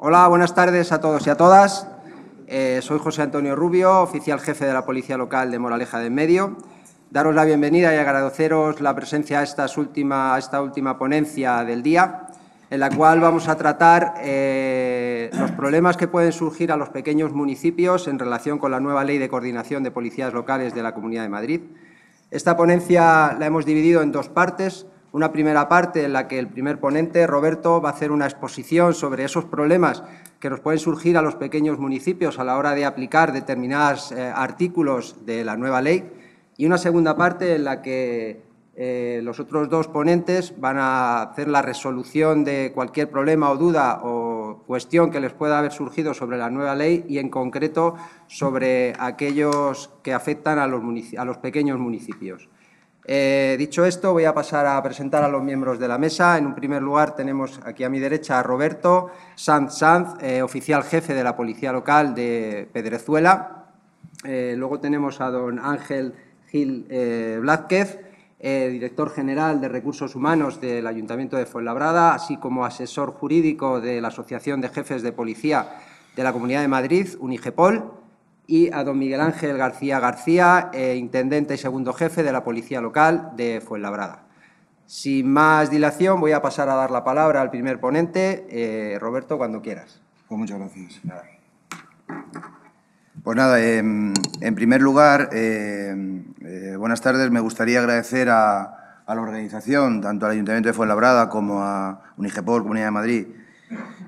Hola, buenas tardes a todos y a todas. Eh, soy José Antonio Rubio, oficial jefe de la Policía Local de Moraleja de Medio. Daros la bienvenida y agradeceros la presencia a, esta última ponencia del día, en la cual vamos a tratar eh, los problemas que pueden surgir a los pequeños municipios en relación con la nueva Ley de Coordinación de Policías Locales de la Comunidad de Madrid. Esta ponencia la hemos dividido en dos partes. Una primera parte en la que el primer ponente, Roberto, va a hacer una exposición sobre esos problemas que nos pueden surgir a los pequeños municipios a la hora de aplicar determinados eh, artículos de la nueva ley. Y una segunda parte en la que eh, los otros dos ponentes van a hacer la resolución de cualquier problema o duda o cuestión que les pueda haber surgido sobre la nueva ley y, en concreto, sobre aquellos que afectan a los pequeños municipios. Eh, dicho esto, voy a pasar a presentar a los miembros de la mesa. En un primer lugar tenemos aquí a mi derecha a Roberto Sanz Sanz, eh, oficial jefe de la Policía Local de Pedrezuela. Eh, luego tenemos a don Ángel Gil Blázquez, director general de Recursos Humanos del Ayuntamiento de Fuenlabrada, así como asesor jurídico de la Asociación de Jefes de Policía de la Comunidad de Madrid, Unigepol y a don Miguel Ángel García García, eh, intendente y segundo jefe de la Policía Local de Fuenlabrada. Sin más dilación, voy a pasar a dar la palabra al primer ponente. Eh, Roberto, cuando quieras. Pues muchas gracias. Pues nada, em, en primer lugar, em, eh, buenas tardes. Me gustaría agradecer a, a la organización, tanto al Ayuntamiento de Fuenlabrada como a Unigepol, Comunidad de Madrid,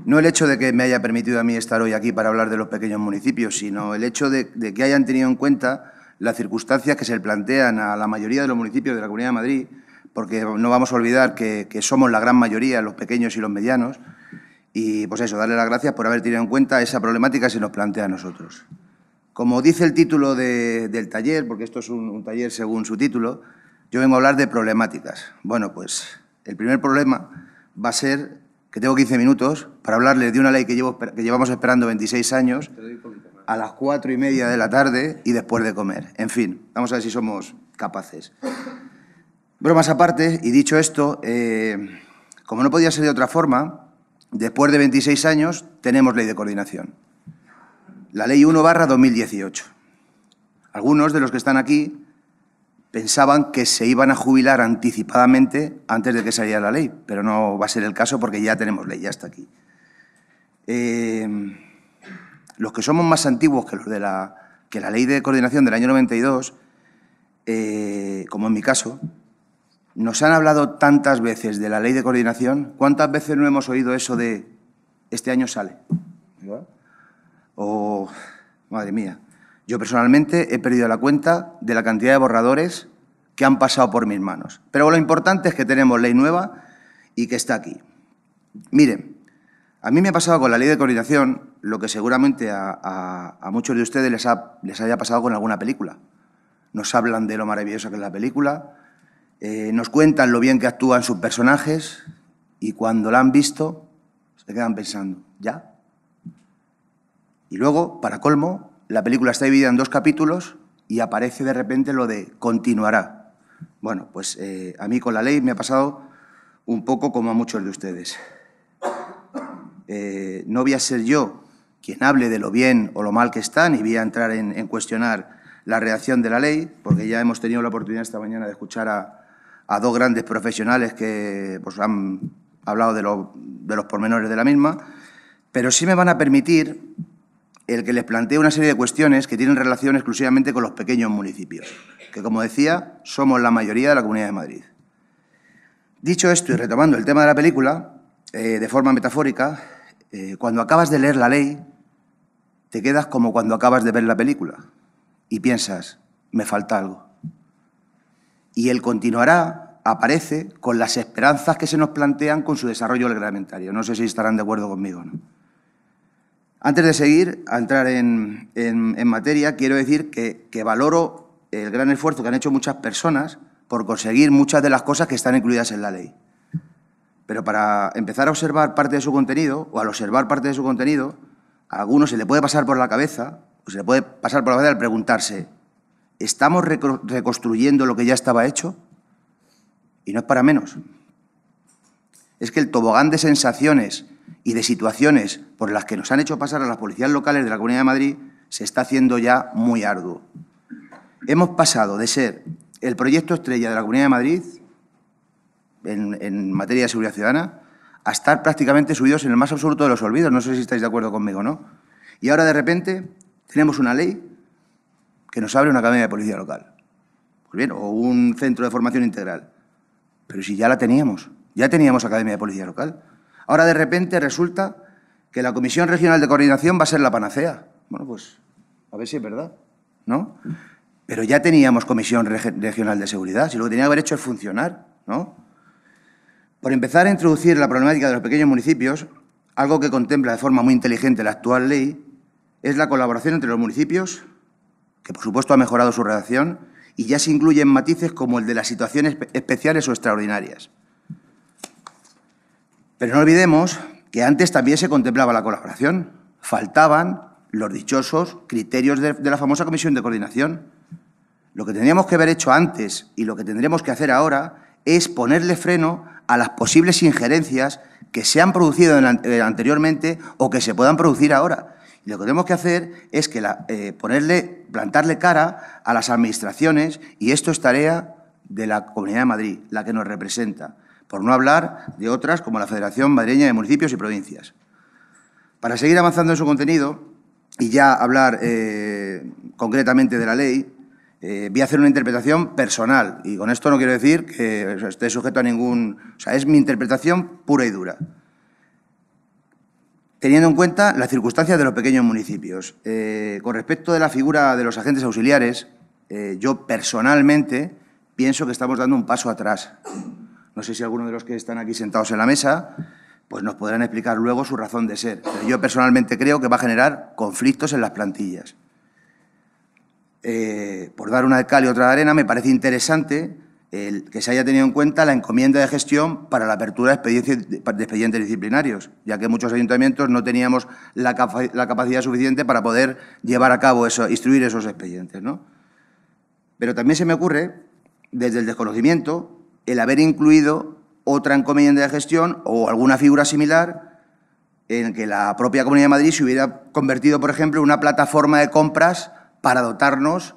no el hecho de que me haya permitido a mí estar hoy aquí para hablar de los pequeños municipios, sino el hecho de, que hayan tenido en cuenta las circunstancias que se plantean a la mayoría de los municipios de la Comunidad de Madrid, porque no vamos a olvidar que, somos la gran mayoría, los pequeños y los medianos, y pues eso, darle las gracias por haber tenido en cuenta esa problemática que se nos plantea a nosotros. Como dice el título del taller, porque esto es un, un, taller según su título, yo vengo a hablar de problemáticas. Bueno, pues el primer problema va a ser que tengo 15 minutos para hablarles de una ley que, llevamos esperando 26 años a las 4 y media de la tarde y después de comer. En fin, vamos a ver si somos capaces. Bromas aparte, y dicho esto, eh, como no podía ser de otra forma, después de 26 años tenemos ley de coordinación. La ley 1 barra 2018. Algunos de los que están aquí pensaban que se iban a jubilar anticipadamente antes de que saliera la ley, pero no va a ser el caso porque ya tenemos ley, ya está aquí. Em, los que somos más antiguos que los de la, que la ley de coordinación del año 92, eh, como en mi caso, nos han hablado tantas veces de la ley de coordinación, ¿cuántas veces no hemos oído eso de este año sale? O, madre mía, yo personalmente he perdido la cuenta de la cantidad de borradores que han pasado por mis manos. Pero lo importante es que tenemos ley nueva y que está aquí. Miren, a mí me ha pasado con la ley de coordinación lo que seguramente a, muchos de ustedes les, les, haya pasado con alguna película. Nos hablan de lo maravillosa que es la película, eh, nos cuentan lo bien que actúan sus personajes y cuando la han visto se quedan pensando, ¿ya? Y luego, para colmo, la película está dividida en dos capítulos y aparece de repente lo de continuará. Bueno, pues eh, a mí con la ley me ha pasado un poco como a muchos de ustedes. Eh, no voy a ser yo quien hable de lo bien o lo mal que están y voy a entrar en, cuestionar la reacción de la ley, porque ya hemos tenido la oportunidad esta mañana de escuchar a, dos grandes profesionales que pues, han hablado de, de los pormenores de la misma, pero sí me van a permitir el que les plantea una serie de cuestiones que tienen relación exclusivamente con los pequeños municipios, que como decía, somos la mayoría de la Comunidad de Madrid. Dicho esto y retomando el tema de la película, eh, de forma metafórica, eh, cuando acabas de leer la ley, te quedas como cuando acabas de ver la película y piensas, me falta algo. Y él continuará, aparece, con las esperanzas que se nos plantean con su desarrollo reglamentario. No sé si estarán de acuerdo conmigo o no. Antes de seguir, a entrar en, materia, quiero decir que, que, valoro el gran esfuerzo que han hecho muchas personas por conseguir muchas de las cosas que están incluidas en la ley. Pero para empezar a observar parte de su contenido, o al observar parte de su contenido, a algunos se le puede pasar por la cabeza, o se le puede pasar por la cabeza al preguntarse, ¿estamos reconstruyendo lo que ya estaba hecho? Y no es para menos. Es que el tobogán de sensaciones y de situaciones por las que nos han hecho pasar a las policías locales de la Comunidad de Madrid se está haciendo ya muy arduo. Hemos pasado de ser el proyecto estrella de la Comunidad de Madrid en, materia de seguridad ciudadana a estar prácticamente subidos en el más absoluto de los olvidos. No sé si estáis de acuerdo conmigo o no. Y ahora, de repente, tenemos una ley que nos abre una academia de policía local. Pues bien, o un centro de formación integral. Pero si ya la teníamos, ya teníamos academia de policía local. Ahora de repente resulta que la Comisión Regional de Coordinación va a ser la panacea. Bueno, pues a ver si es verdad, ¿no? Pero ya teníamos Comisión Regional de Seguridad, si lo que tenía que haber hecho es funcionar, ¿no? Por empezar a introducir la problemática de los pequeños municipios, algo que contempla de forma muy inteligente la actual ley, es la colaboración entre los municipios, que por supuesto ha mejorado su redacción, y ya se incluyen matices como el de las situaciones especiales o extraordinarias. Pero no olvidemos que antes también se contemplaba la colaboración. Faltaban los dichosos criterios de, la famosa comisión de coordinación. Lo que tendríamos que haber hecho antes y lo que tendremos que hacer ahora es ponerle freno a las posibles injerencias que se han producido eh, anteriormente o que se puedan producir ahora. Y lo que tenemos que hacer es eh, ponerle, plantarle cara a las administraciones y esto es tarea de la Comunidad de Madrid, la que nos representa por no hablar de otras como la Federación Madrileña de Municipios y Provincias. Para seguir avanzando en su contenido y ya hablar eh, concretamente de la ley, eh, voy a hacer una interpretación personal y con esto no quiero decir que esté sujeto a ningún... O sea, es mi interpretación pura y dura teniendo en cuenta las circunstancias de los pequeños municipios. Eh, con respecto de la figura de los agentes auxiliares, yo personalmente pienso que estamos dando un paso atrás. No sé si alguno de los que están aquí sentados en la mesa pues nos podrán explicar luego su razón de ser. Pero yo personalmente creo que va a generar conflictos en las plantillas. Eh, por dar una de cal y otra de arena, me parece interesante que se haya tenido en cuenta la encomienda de gestión para la apertura de expedientes, disciplinarios, ya que muchos ayuntamientos no teníamos la, la capacidad suficiente para poder llevar a cabo eso, instruir esos expedientes. ¿no? Pero también se me ocurre, desde el desconocimiento, el haber incluido otra encomienda de gestión o alguna figura similar en que la propia Comunidad de Madrid se hubiera convertido, por ejemplo, en una plataforma de compras para dotarnos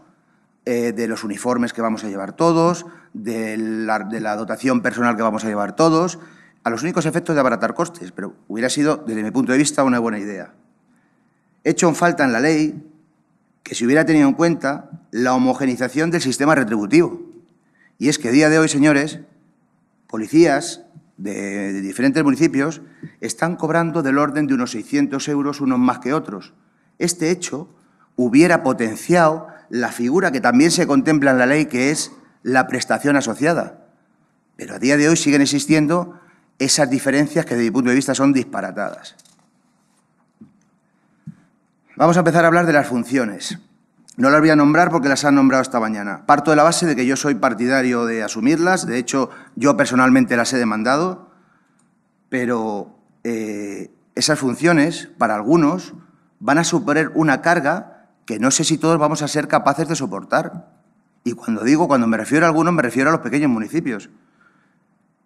eh, de los uniformes que vamos a llevar todos, de la, dotación personal que vamos a llevar todos, a los únicos efectos de abaratar costes, pero hubiera sido, desde mi punto de vista, una buena idea. He hecho en falta en la ley que se hubiera tenido en cuenta la homogenización del sistema retributivo. Y es que a día de hoy, señores, policías de, diferentes municipios están cobrando del orden de unos 600 euros unos más que otros. Este hecho hubiera potenciado la figura que también se contempla en la ley, que es la prestación asociada. Pero a día de hoy siguen existiendo esas diferencias que desde mi punto de vista son disparatadas. Vamos a empezar a hablar de las funciones. No las voy a nombrar porque las han nombrado esta mañana. Parto de la base de que yo soy partidario de asumirlas. De hecho, yo personalmente las he demandado. Pero eh, esas funciones, para algunos, van a suponer una carga que no sé si todos vamos a ser capaces de soportar. Y cuando digo, cuando me refiero a algunos, me refiero a los pequeños municipios.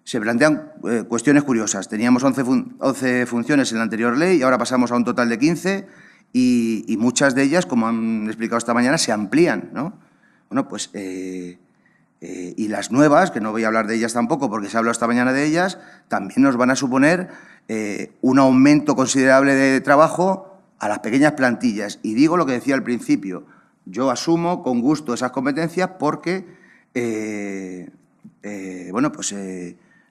Se plantean eh, cuestiones curiosas. Teníamos 11, 11 funciones en la anterior ley y ahora pasamos a un total de 15 y, muchas de ellas, como han explicado esta mañana, se amplían. ¿no? Bueno, pues, eh, eh, y las nuevas, que no voy a hablar de ellas tampoco porque se ha hablado esta mañana de ellas, también nos van a suponer eh, un aumento considerable de trabajo a las pequeñas plantillas. Y digo lo que decía al principio, yo asumo con gusto esas competencias porque, bueno, pues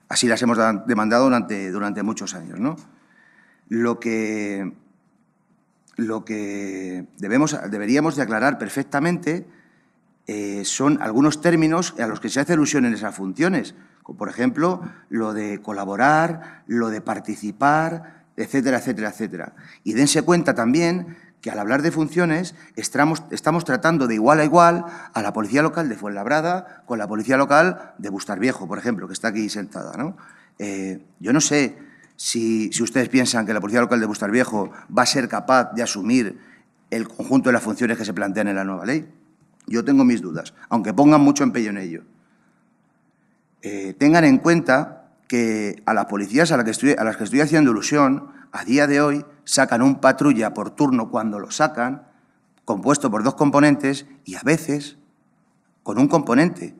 así las hemos demandado durante, durante muchos años. ¿no? Lo que lo que debemos, deberíamos de aclarar perfectamente eh, son algunos términos a los que se hace alusión en esas funciones, como por ejemplo lo de colaborar, lo de participar, etcétera, etcétera, etcétera. Y dense cuenta también que al hablar de funciones estamos, estamos tratando de igual a igual a la policía local de Fuenlabrada con la policía local de Bustarviejo, por ejemplo, que está aquí sentada. ¿no? Eh, yo no sé si, ustedes piensan que la Policía Local de Viejo va a ser capaz de asumir el conjunto de las funciones que se plantean en la nueva ley, yo tengo mis dudas, aunque pongan mucho empeño en ello. Eh, tengan en cuenta que a las policías a, que a las que estoy haciendo ilusión, a día de hoy sacan un patrulla por turno cuando lo sacan, compuesto por dos componentes y a veces con un componente.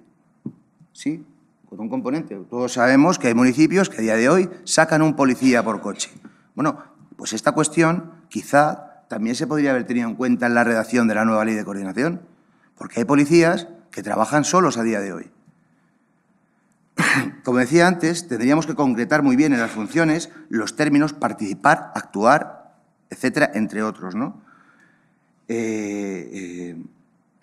¿Sí? con un componente. Todos sabemos que hay municipios que a día de hoy sacan un policía por coche. Bueno, pues esta cuestión quizá también se podría haber tenido en cuenta en la redacción de la nueva ley de coordinación, porque hay policías que trabajan solos a día de hoy. Como decía antes, tendríamos que concretar muy bien en las funciones los términos participar, actuar, etcétera, entre otros, ¿no? Eh, eh,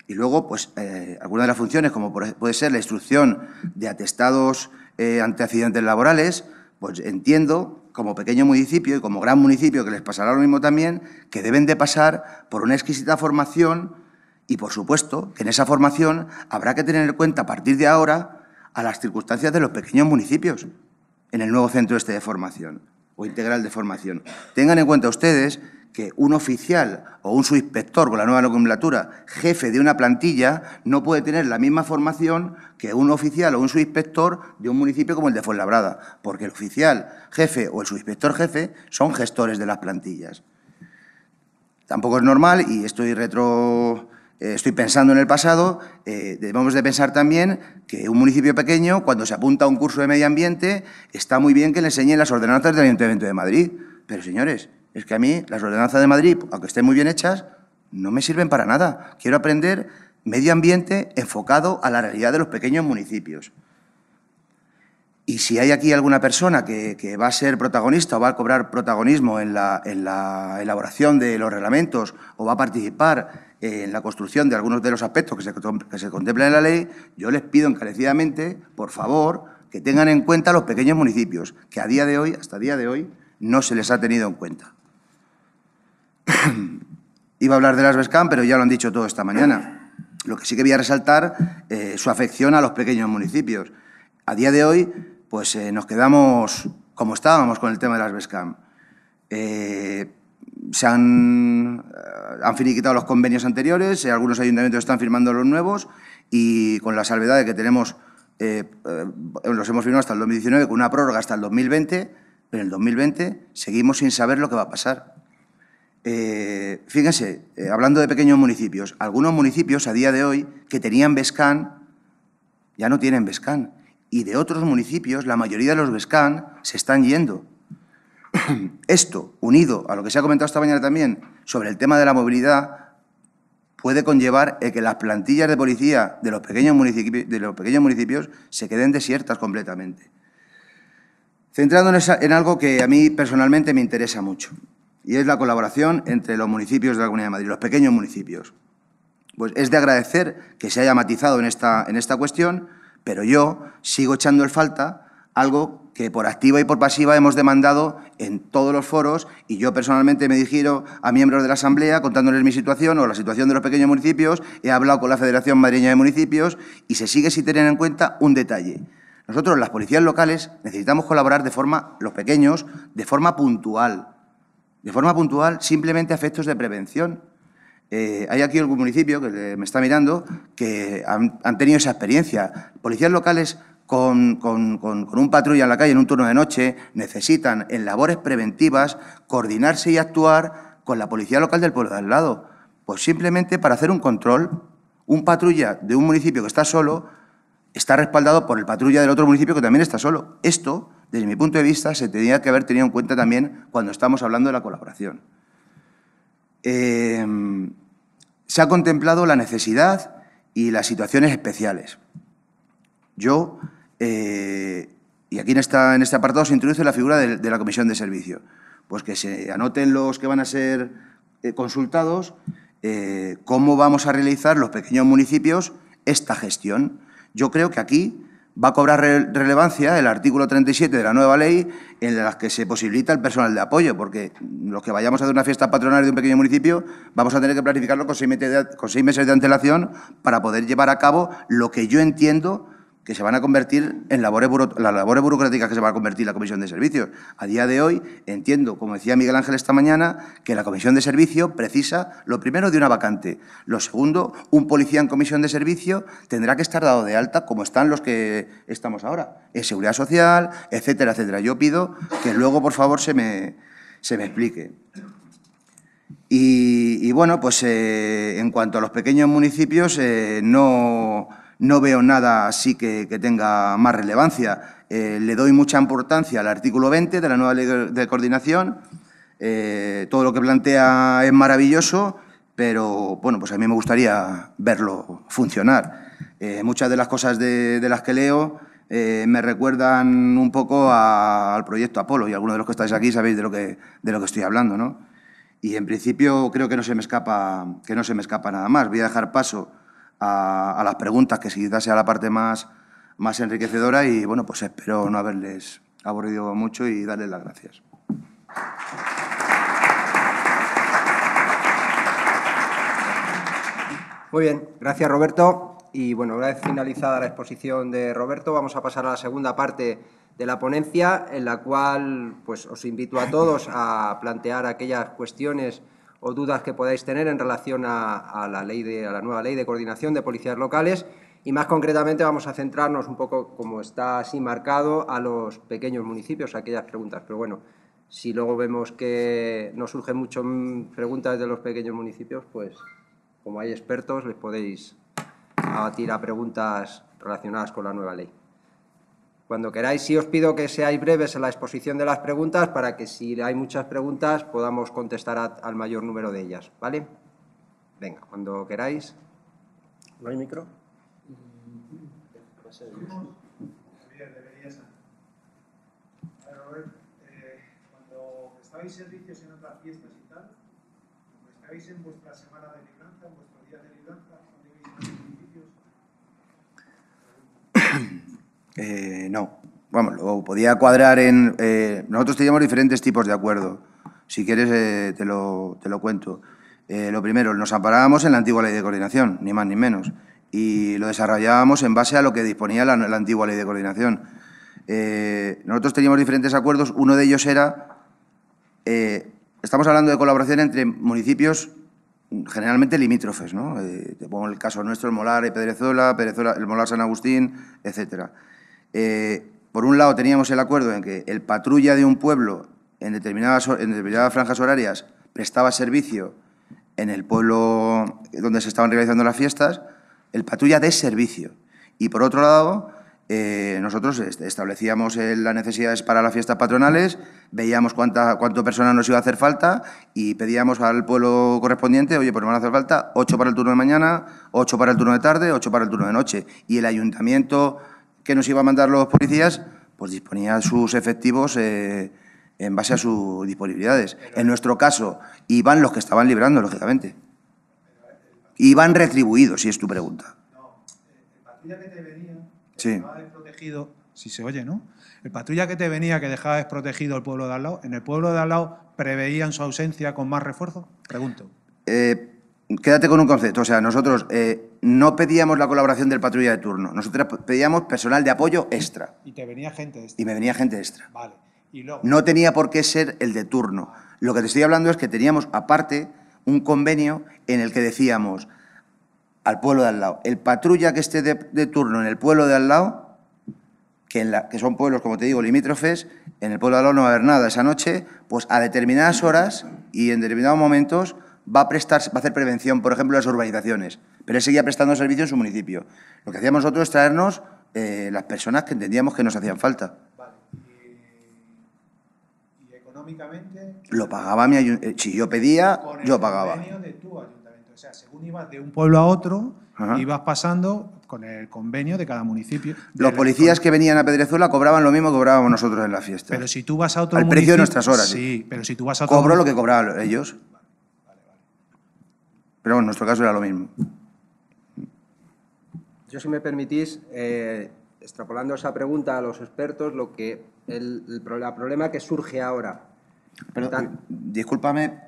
y luego, pues, eh, algunas de las funciones, como e-, puede ser la instrucción de atestados eh, ante accidentes laborales, pues entiendo, como pequeño municipio y como gran municipio, que les pasará lo mismo también, que deben de pasar por una exquisita formación y, por supuesto, que en esa formación habrá que tener en cuenta a partir de ahora a las circunstancias de los pequeños municipios en el nuevo centro este de formación o integral de formación. Tengan en cuenta ustedes que un oficial o un subinspector con la nueva nomenclatura, jefe de una plantilla, no puede tener la misma formación que un oficial o un subinspector de un municipio como el de Fuenlabrada, porque el oficial jefe o el subinspector jefe son gestores de las plantillas. Tampoco es normal, y estoy retro, eh, estoy pensando en el pasado, eh, debemos de pensar también que un municipio pequeño, cuando se apunta a un curso de medio ambiente, está muy bien que le enseñen las ordenanzas del Ayuntamiento de Madrid. Pero, señores, es que a mí las ordenanzas de Madrid, aunque estén muy bien hechas, no me sirven para nada. Quiero aprender medio ambiente enfocado a la realidad de los pequeños municipios. Y si hay aquí alguna persona que, va a ser protagonista o va a cobrar protagonismo en la, elaboración de los reglamentos o va a participar en la construcción de algunos de los aspectos que se, contemplan en la ley, yo les pido encarecidamente, por favor, que tengan en cuenta los pequeños municipios, que a día de hoy, hasta día de hoy, no se les ha tenido en cuenta. Iba a hablar de las Bescam, pero ya lo han dicho todo esta mañana. Lo que sí que voy a resaltar eh, su afección a los pequeños municipios. A día de hoy, pues eh, nos quedamos como estábamos con el tema de las Bescam. Eh, se han, eh, han, finiquitado los convenios anteriores, algunos ayuntamientos están firmando los nuevos y con la salvedad de que tenemos, los hemos firmado hasta el 2019 con una prórroga hasta el 2020, pero en el 2020 seguimos sin saber lo que va a pasar. Eh, fíjense, eh, hablando de pequeños municipios, algunos municipios a día de hoy que tenían VESCAN ya no tienen VESCAN Y de otros municipios, la mayoría de los VESCAN se están yendo. Esto, unido a lo que se ha comentado esta mañana también sobre el tema de la movilidad, puede conllevar que las plantillas de policía de los pequeños municipios, de los pequeños municipios se queden desiertas completamente. Centrándonos en algo que a mí personalmente me interesa mucho, y es la colaboración entre los municipios de la Comunidad de Madrid, los pequeños municipios. Pues es de agradecer que se haya matizado en esta, en esta cuestión, pero yo sigo echando en falta algo que por activa y por pasiva hemos demandado en todos los foros y yo personalmente me dirigido a miembros de la Asamblea contándoles mi situación o la situación de los pequeños municipios, he hablado con la Federación Madrileña de Municipios y se sigue sin tener en cuenta un detalle. Nosotros, las policías locales, necesitamos colaborar de forma, los pequeños, de forma puntual, de forma puntual, simplemente a efectos de prevención. Eh, hay aquí algún municipio que me está mirando que han, tenido esa experiencia. Policías locales con, con, un patrulla en la calle en un turno de noche necesitan en labores preventivas coordinarse y actuar con la policía local del pueblo de al lado. Pues simplemente para hacer un control, un patrulla de un municipio que está solo está respaldado por el patrulla del otro municipio que también está solo. Esto, desde mi punto de vista, se tenía que haber tenido en cuenta también cuando estamos hablando de la colaboración. Em, se ha contemplado la necesidad y las situaciones especiales. Yo, eh, y aquí en, en, este apartado se introduce la figura de, la comisión de servicio, pues que se anoten los que van a ser eh, consultados, eh, cómo vamos a realizar los pequeños municipios esta gestión yo creo que aquí va a cobrar relevancia el artículo 37 de la nueva ley en la que se posibilita el personal de apoyo, porque los que vayamos a hacer una fiesta patronal de un pequeño municipio vamos a tener que planificarlo con con seis meses de antelación para poder llevar a cabo lo que yo entiendo que se van a convertir en labores, las labores burocráticas que se va a convertir la Comisión de Servicios. A día de hoy entiendo, como decía Miguel Ángel esta mañana, que la Comisión de Servicio precisa lo primero de una vacante. Lo segundo, un policía en Comisión de Servicio tendrá que estar dado de alta como están los que estamos ahora, en Seguridad Social, etcétera, etcétera. Yo pido que luego, por favor, se me, se me explique. Y, bueno, pues eh, en cuanto a los pequeños municipios, eh, no no veo nada así que, tenga más relevancia. Eh, le doy mucha importancia al artículo 20 de la nueva ley de coordinación. Eh, todo lo que plantea es maravilloso, pero bueno, pues a mí me gustaría verlo funcionar. Eh, muchas de las cosas de, las que leo me recuerdan un poco al proyecto Apolo y algunos de los que estáis aquí sabéis de lo que, de lo que estoy hablando, Y en principio creo que no se me escapa, que no se me escapa nada más. Voy a dejar paso a, las preguntas, que quizás sea la parte más, más enriquecedora y bueno, pues espero no haberles aburrido mucho y darles las gracias. Muy bien, gracias Roberto. Y bueno, una vez finalizada la exposición de Roberto, vamos a pasar a la segunda parte de la ponencia, en la cual pues, os invito a todos a plantear aquellas cuestiones o dudas que podáis tener en relación a, la, ley de, la nueva ley de coordinación de policías locales y más concretamente vamos a centrarnos un poco, como está así marcado, a los pequeños municipios, a aquellas preguntas. Pero bueno, si luego vemos que no surgen muchas preguntas de los pequeños municipios, pues como hay expertos les podéis abatir preguntas relacionadas con la nueva ley. Cuando queráis, sí os pido que seáis breves en la exposición de las preguntas para que si hay muchas preguntas podamos contestar al mayor número de ellas, ¿vale? Venga, cuando queráis. ¿No hay micro? cuando prestabais servicios en otras fiestas y tal, estáis en vuestra semana de Eh, no. Vamos, lo podía cuadrar en... Eh, nosotros teníamos diferentes tipos de acuerdo. Si quieres, eh, te, lo, cuento. lo primero, nos amparábamos en la antigua ley de coordinación, ni más ni menos. Y lo desarrollábamos en base a lo que disponía la, antigua ley de coordinación. nosotros teníamos diferentes acuerdos. Uno de ellos era... estamos hablando de colaboración entre municipios generalmente limítrofes, ¿no? te pongo el caso nuestro, el Molar y Pedrezuela, Pedrezuela, el Molar San Agustín, etcétera. Eh, por un lado teníamos el acuerdo en que el patrulla de un pueblo en determinadas, en determinadas franjas horarias prestaba servicio en el pueblo donde se estaban realizando las fiestas, el patrulla de servicio. Y por otro lado, eh, nosotros establecíamos las necesidades para las fiestas patronales, veíamos cuánta, cuánto personas nos iba a hacer falta y pedíamos al pueblo correspondiente, oye, pues me van a hacer falta Ocho para el turno de mañana, ocho para el turno de tarde, ocho para el turno de noche. Y el ayuntamiento que nos iba a mandar los policías, pues disponía sus efectivos eh, en base a sus disponibilidades. En nuestro caso, iban los que estaban liberando, lógicamente. Iban retribuidos, si es tu pregunta. el patrulla que te venía, que desprotegido, si se oye, ¿no? El patrulla que te venía, que dejaba desprotegido el pueblo de al lado, ¿en el pueblo de al lado preveían su ausencia con más refuerzo? Pregunto. Eh, quédate con un concepto. O sea, nosotros eh, no pedíamos la colaboración del patrulla de turno, nosotros pedíamos personal de apoyo extra. Y te venía gente extra. Y me venía gente extra. Vale. ¿Y luego? No tenía por qué ser el de turno. Lo que te estoy hablando es que teníamos aparte un convenio en el que decíamos al pueblo de al lado, el patrulla que esté de, turno en el pueblo de al lado, que, que son pueblos, como te digo, limítrofes, en el pueblo de al lado no va a haber nada esa noche, pues a determinadas horas y en determinados momentos va a, prestar, va a hacer prevención, por ejemplo, las urbanizaciones, pero él seguía prestando servicio en su municipio. Lo que hacíamos nosotros es traernos eh, las personas que entendíamos que nos hacían falta. ¿Y, económicamente? Lo pagaba mi ayuntamiento. Eh, si yo pedía, yo pagaba. de según ibas de un pueblo a otro, ibas pasando con el convenio de cada municipio. Los policías que venían a Pedrezuela cobraban lo mismo que cobrábamos nosotros en la fiesta. Pero si tú vas a otro Al municipio, precio de nuestras horas. ¿eh? Sí, pero si tú vas a otro Cobro lo que cobraban ellos. Pero en nuestro caso era lo mismo. Yo, si me permitís, eh, extrapolando esa pregunta a los expertos, lo que el, problema que surge ahora. Pero, discúlpame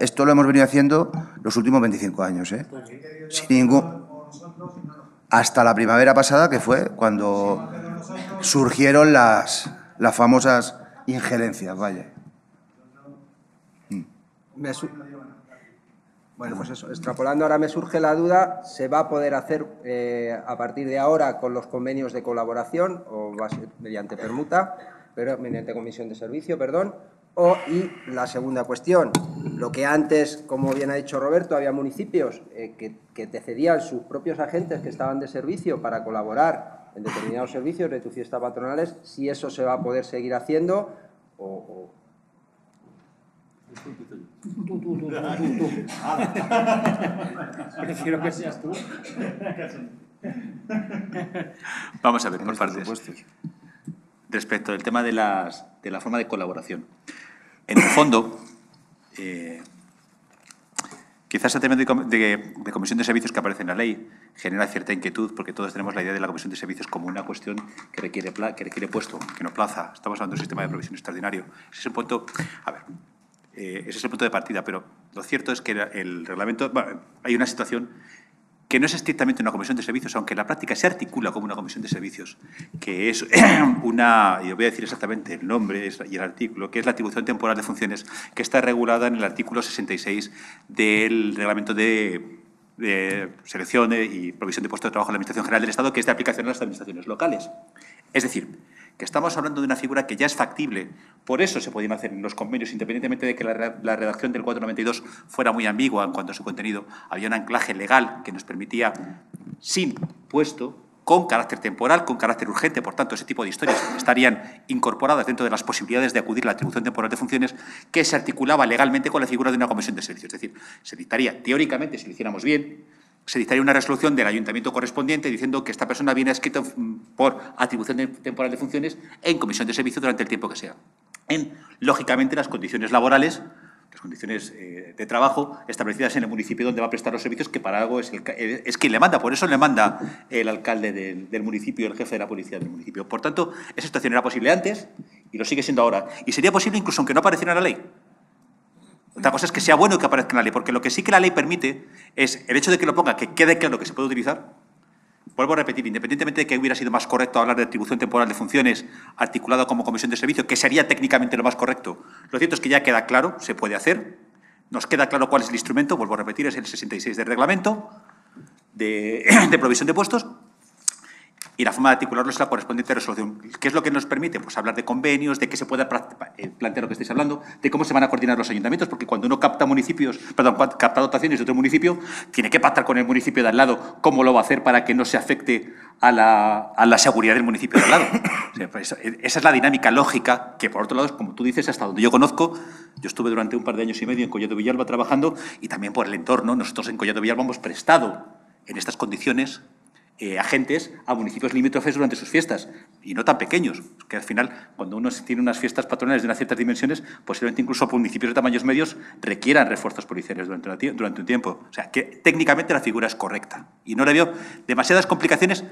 esto lo hemos venido haciendo los últimos 25 años, ¿eh? Pues, Sin ningún... Hasta la primavera pasada, que fue cuando surgieron las, las famosas injerencias, vaya. Me, bueno, pues eso, extrapolando ahora me surge la duda, ¿se va a poder hacer eh, a partir de ahora con los convenios de colaboración o va a ser mediante permuta, pero mediante comisión de servicio, perdón? O, y la segunda cuestión, lo que antes, como bien ha dicho Roberto, había municipios eh, que, te cedían sus propios agentes que estaban de servicio para colaborar en determinados servicios de tus fiestas patronales, si eso se va a poder seguir haciendo o, Vamos a ver por partes. Respecto al tema de, de la forma de colaboración. En el fondo, eh, Quizás el tema de, comisión de servicios que aparece en la ley genera cierta inquietud porque todos tenemos la idea de la comisión de servicios como una cuestión que requiere, que requiere puesto, que no plaza. Estamos hablando de un sistema de provisión extraordinario. Ese punto. A ver, eh, ese es el punto de partida, pero lo cierto es que el reglamento, hay una situación que no es estrictamente una comisión de servicios, aunque en la práctica se articula como una comisión de servicios, que es una, y voy a decir exactamente el nombre y el artículo, que es la atribución temporal de funciones, que está regulada en el artículo 66 del reglamento de, de selección y provisión de puestos de trabajo en la Administración General del Estado, que es de aplicación a las administraciones locales. Es decir, que estamos hablando de una figura que ya es factible. Por eso se podían hacer los convenios, independientemente de que la, redacción del 492 fuera muy ambigua en cuanto a su contenido. Había un anclaje legal que nos permitía, sin puesto, con carácter temporal, con carácter urgente, por tanto, ese tipo de historias estarían incorporadas dentro de las posibilidades de acudir a la atribución temporal de funciones que se articulaba legalmente con la figura de una comisión de servicios. Es decir, se dictaría teóricamente, si lo hiciéramos bien, se dictaría una resolución del ayuntamiento correspondiente diciendo que esta persona viene escrita mm, por atribución temporal de funciones en comisión de servicio durante el tiempo que sea. En, lógicamente, las condiciones laborales, las condiciones eh, de trabajo establecidas en el municipio donde va a prestar los servicios, que para algo es, eh, quien le manda, por eso le manda el alcalde del, municipio, el jefe de la policía del municipio. Por tanto, esa situación era posible antes y lo sigue siendo ahora. Y sería posible incluso aunque no apareciera la ley. Otra cosa es que sea bueno que aparezca en la ley, porque lo que sí que la ley permite es el hecho de que lo ponga, que quede claro que se puede utilizar. Vuelvo a repetir, independientemente de que hubiera sido más correcto hablar de atribución temporal de funciones articulado como comisión de servicio, que sería técnicamente lo más correcto, lo cierto es que ya queda claro, se puede hacer. Nos queda claro cuál es el instrumento, vuelvo a repetir, es el 66 del reglamento de provisión de puestos, y la forma de articularlo es la correspondiente resolución. ¿Qué es lo que nos permite? Pues hablar de convenios, de que se pueda eh, plantear lo que estáis hablando, de cómo se van a coordinar los ayuntamientos, porque cuando uno capta municipios, perdón, capta dotaciones de otro municipio, tiene que pactar con el municipio de al lado cómo lo va a hacer para que no se afecte a la, a la seguridad del municipio de al lado. Pues, e-, esa es la dinámica lógica que, por otro lado, como tú dices, hasta donde yo conozco, yo estuve durante un par de años y medio en Collado Villalba trabajando y también por el entorno, nosotros en Collado Villalba hemos prestado en estas condiciones eh, agentes a municipios limítrofes durante sus fiestas, y no tan pequeños, que al final, cuando uno tiene unas fiestas patronales de unas ciertas dimensiones, posiblemente incluso municipios de tamaños medios requieran refuerzos policiales durante, durante un tiempo. O sea, que técnicamente la figura es correcta. Y no le veo demasiadas complicaciones,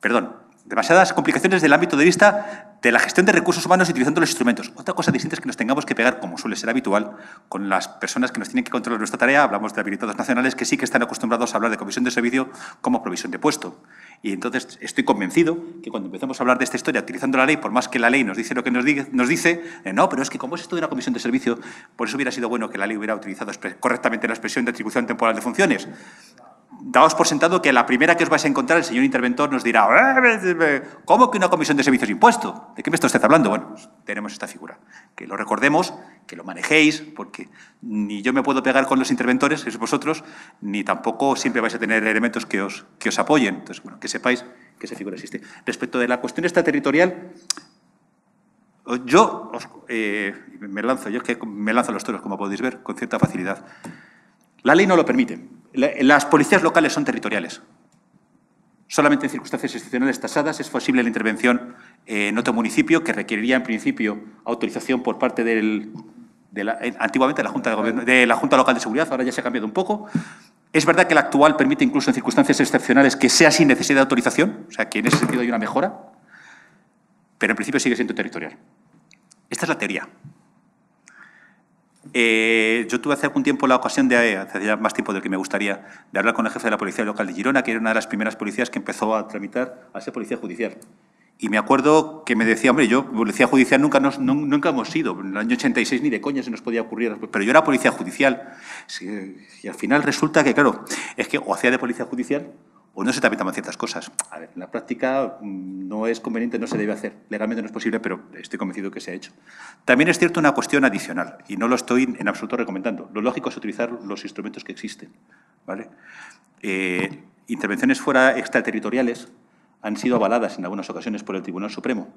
perdón, demasiadas complicaciones del ámbito de vista de la gestión de recursos humanos y utilizando los instrumentos. Otra cosa distinta es que nos tengamos que pegar, como suele ser habitual, con las personas que nos tienen que controlar nuestra tarea. Hablamos de habilitados nacionales que sí que están acostumbrados a hablar de comisión de servicio como provisión de puesto. Y entonces estoy convencido que cuando empezamos a hablar de esta historia utilizando la ley, por más que la ley nos dice lo que nos, dice, eh, no, pero es que como es esto de una comisión de servicio, por eso hubiera sido bueno que la ley hubiera utilizado correctamente la expresión de atribución temporal de funciones daos por sentado que la primera que os vais a encontrar, el señor interventor nos dirá, eh, eh, eh, ¿cómo que una comisión de servicios impuesto? ¿De qué me está usted hablando? Bueno, pues, tenemos esta figura. Que lo recordemos, que lo manejéis, porque ni yo me puedo pegar con los interventores, que es vosotros, ni tampoco siempre vais a tener elementos que os, que os apoyen. Entonces, bueno, que sepáis que esa figura existe. Respecto de la cuestión extraterritorial, yo me lanzo, yo es que me lanzo los toros, como podéis ver, con cierta facilidad. La ley no lo permite. Las policías locales son territoriales. Solamente en circunstancias excepcionales tasadas es posible la intervención en otro municipio que requeriría en principio autorización por parte del, de la, eh, antiguamente la, Junta de la Junta Local de Seguridad, ahora ya se ha cambiado un poco. Es verdad que la actual permite incluso en circunstancias excepcionales que sea sin necesidad de autorización, o sea que en ese sentido hay una mejora, pero en principio sigue siendo territorial. Esta es la teoría. Eh, yo tuve hace algún tiempo la ocasión de, eh, hace ya más tiempo del que me gustaría, de hablar con el jefe de la Policía Local de Girona, que era una de las primeras policías que empezó a tramitar a ser policía judicial. Y me acuerdo que me decía, hombre, yo policía judicial nunca, no, nunca hemos sido. En el año 86 ni de coña se nos podía ocurrir. Pero yo era policía judicial. Y al final resulta que, claro, es que o hacía de policía judicial o pues no se tramitaban ciertas cosas. A ver, en la práctica mm, no es conveniente, no se debe hacer. Legalmente no es posible, pero estoy convencido que se ha hecho. También es cierto una cuestión adicional, y no lo estoy en absoluto recomendando. Lo lógico es utilizar los instrumentos que existen. ¿vale? Eh, intervenciones fuera extraterritoriales han sido avaladas en algunas ocasiones por el Tribunal Supremo.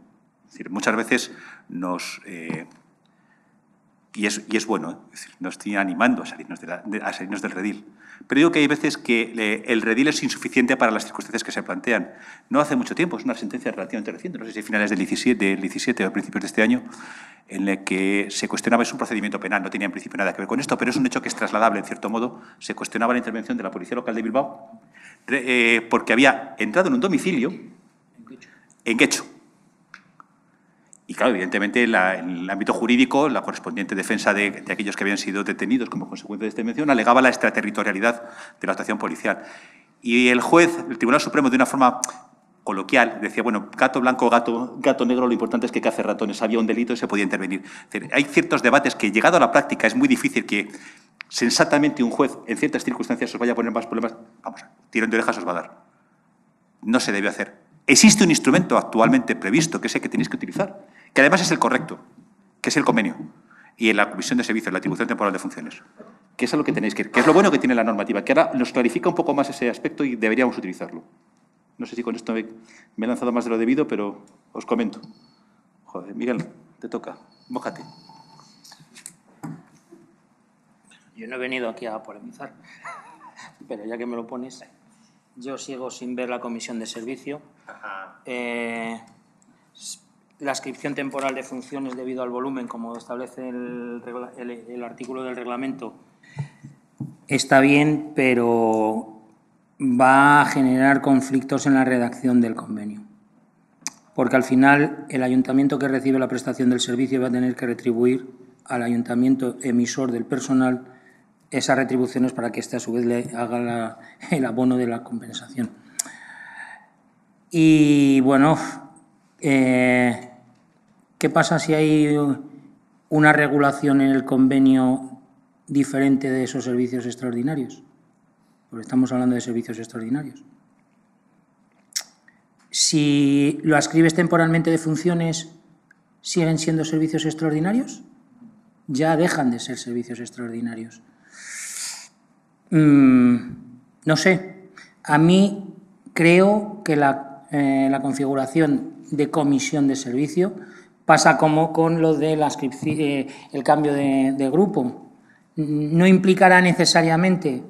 Es decir, muchas veces nos... Eh, y es, bueno, ¿eh? nos tiene animando a salirnos, a salirnos del redil. Pero digo que hay veces que eh, el redil es insuficiente para las circunstancias que se plantean. No hace mucho tiempo, es una sentencia relativamente reciente, no sé si finales del 17, del 17 o principios de este año, en la que se cuestionaba, es un procedimiento penal, no tenía en principio nada que ver con esto, pero es un hecho que es trasladable, en cierto modo, se cuestionaba la intervención de la Policía Local de Bilbao, eh, porque había entrado en un domicilio en Quecho y claro, evidentemente, en el ámbito jurídico, la correspondiente defensa de, aquellos que habían sido detenidos como consecuencia de esta mención alegaba la extraterritorialidad de la actuación policial. Y el juez, el Tribunal Supremo, de una forma coloquial, decía, bueno, gato blanco, gato, gato negro, lo importante es que cace ratones, había un delito y se podía intervenir. hay ciertos debates que, llegado a la práctica, es muy difícil que sensatamente un juez, en ciertas circunstancias, os vaya a poner más problemas. Vamos, tirón de orejas os va a dar. No se debe hacer. Existe un instrumento actualmente previsto, que es el que tenéis que utilizar que además es el correcto, que es el convenio, y en la comisión de servicios, la atribución temporal de funciones, que es lo que tenéis que que es lo bueno que tiene la normativa, que ahora nos clarifica un poco más ese aspecto y deberíamos utilizarlo. No sé si con esto me, he lanzado más de lo debido, pero os comento. Joder, Miguel, te toca, mójate. Yo no he venido aquí a polemizar, pero ya que me lo pones, yo sigo sin ver la comisión de servicio. Eh, la inscripción temporal de funciones debido al volumen, como establece el, artículo del reglamento, está bien, pero va a generar conflictos en la redacción del convenio. Porque al final el ayuntamiento que recibe la prestación del servicio va a tener que retribuir al ayuntamiento emisor del personal esas retribuciones para que éste a su vez le haga el abono de la compensación. Y bueno, eh, ¿Qué pasa si hay una regulación en el convenio diferente de esos servicios extraordinarios? Porque estamos hablando de servicios extraordinarios. Si lo ascribes temporalmente de funciones, ¿siguen siendo servicios extraordinarios? Ya dejan de ser servicios extraordinarios. Mm, no sé. A mí creo que la eh, configuración de comisión de servicio Pasa como con lo del de eh, el cambio de, grupo. No implicará necesariamente,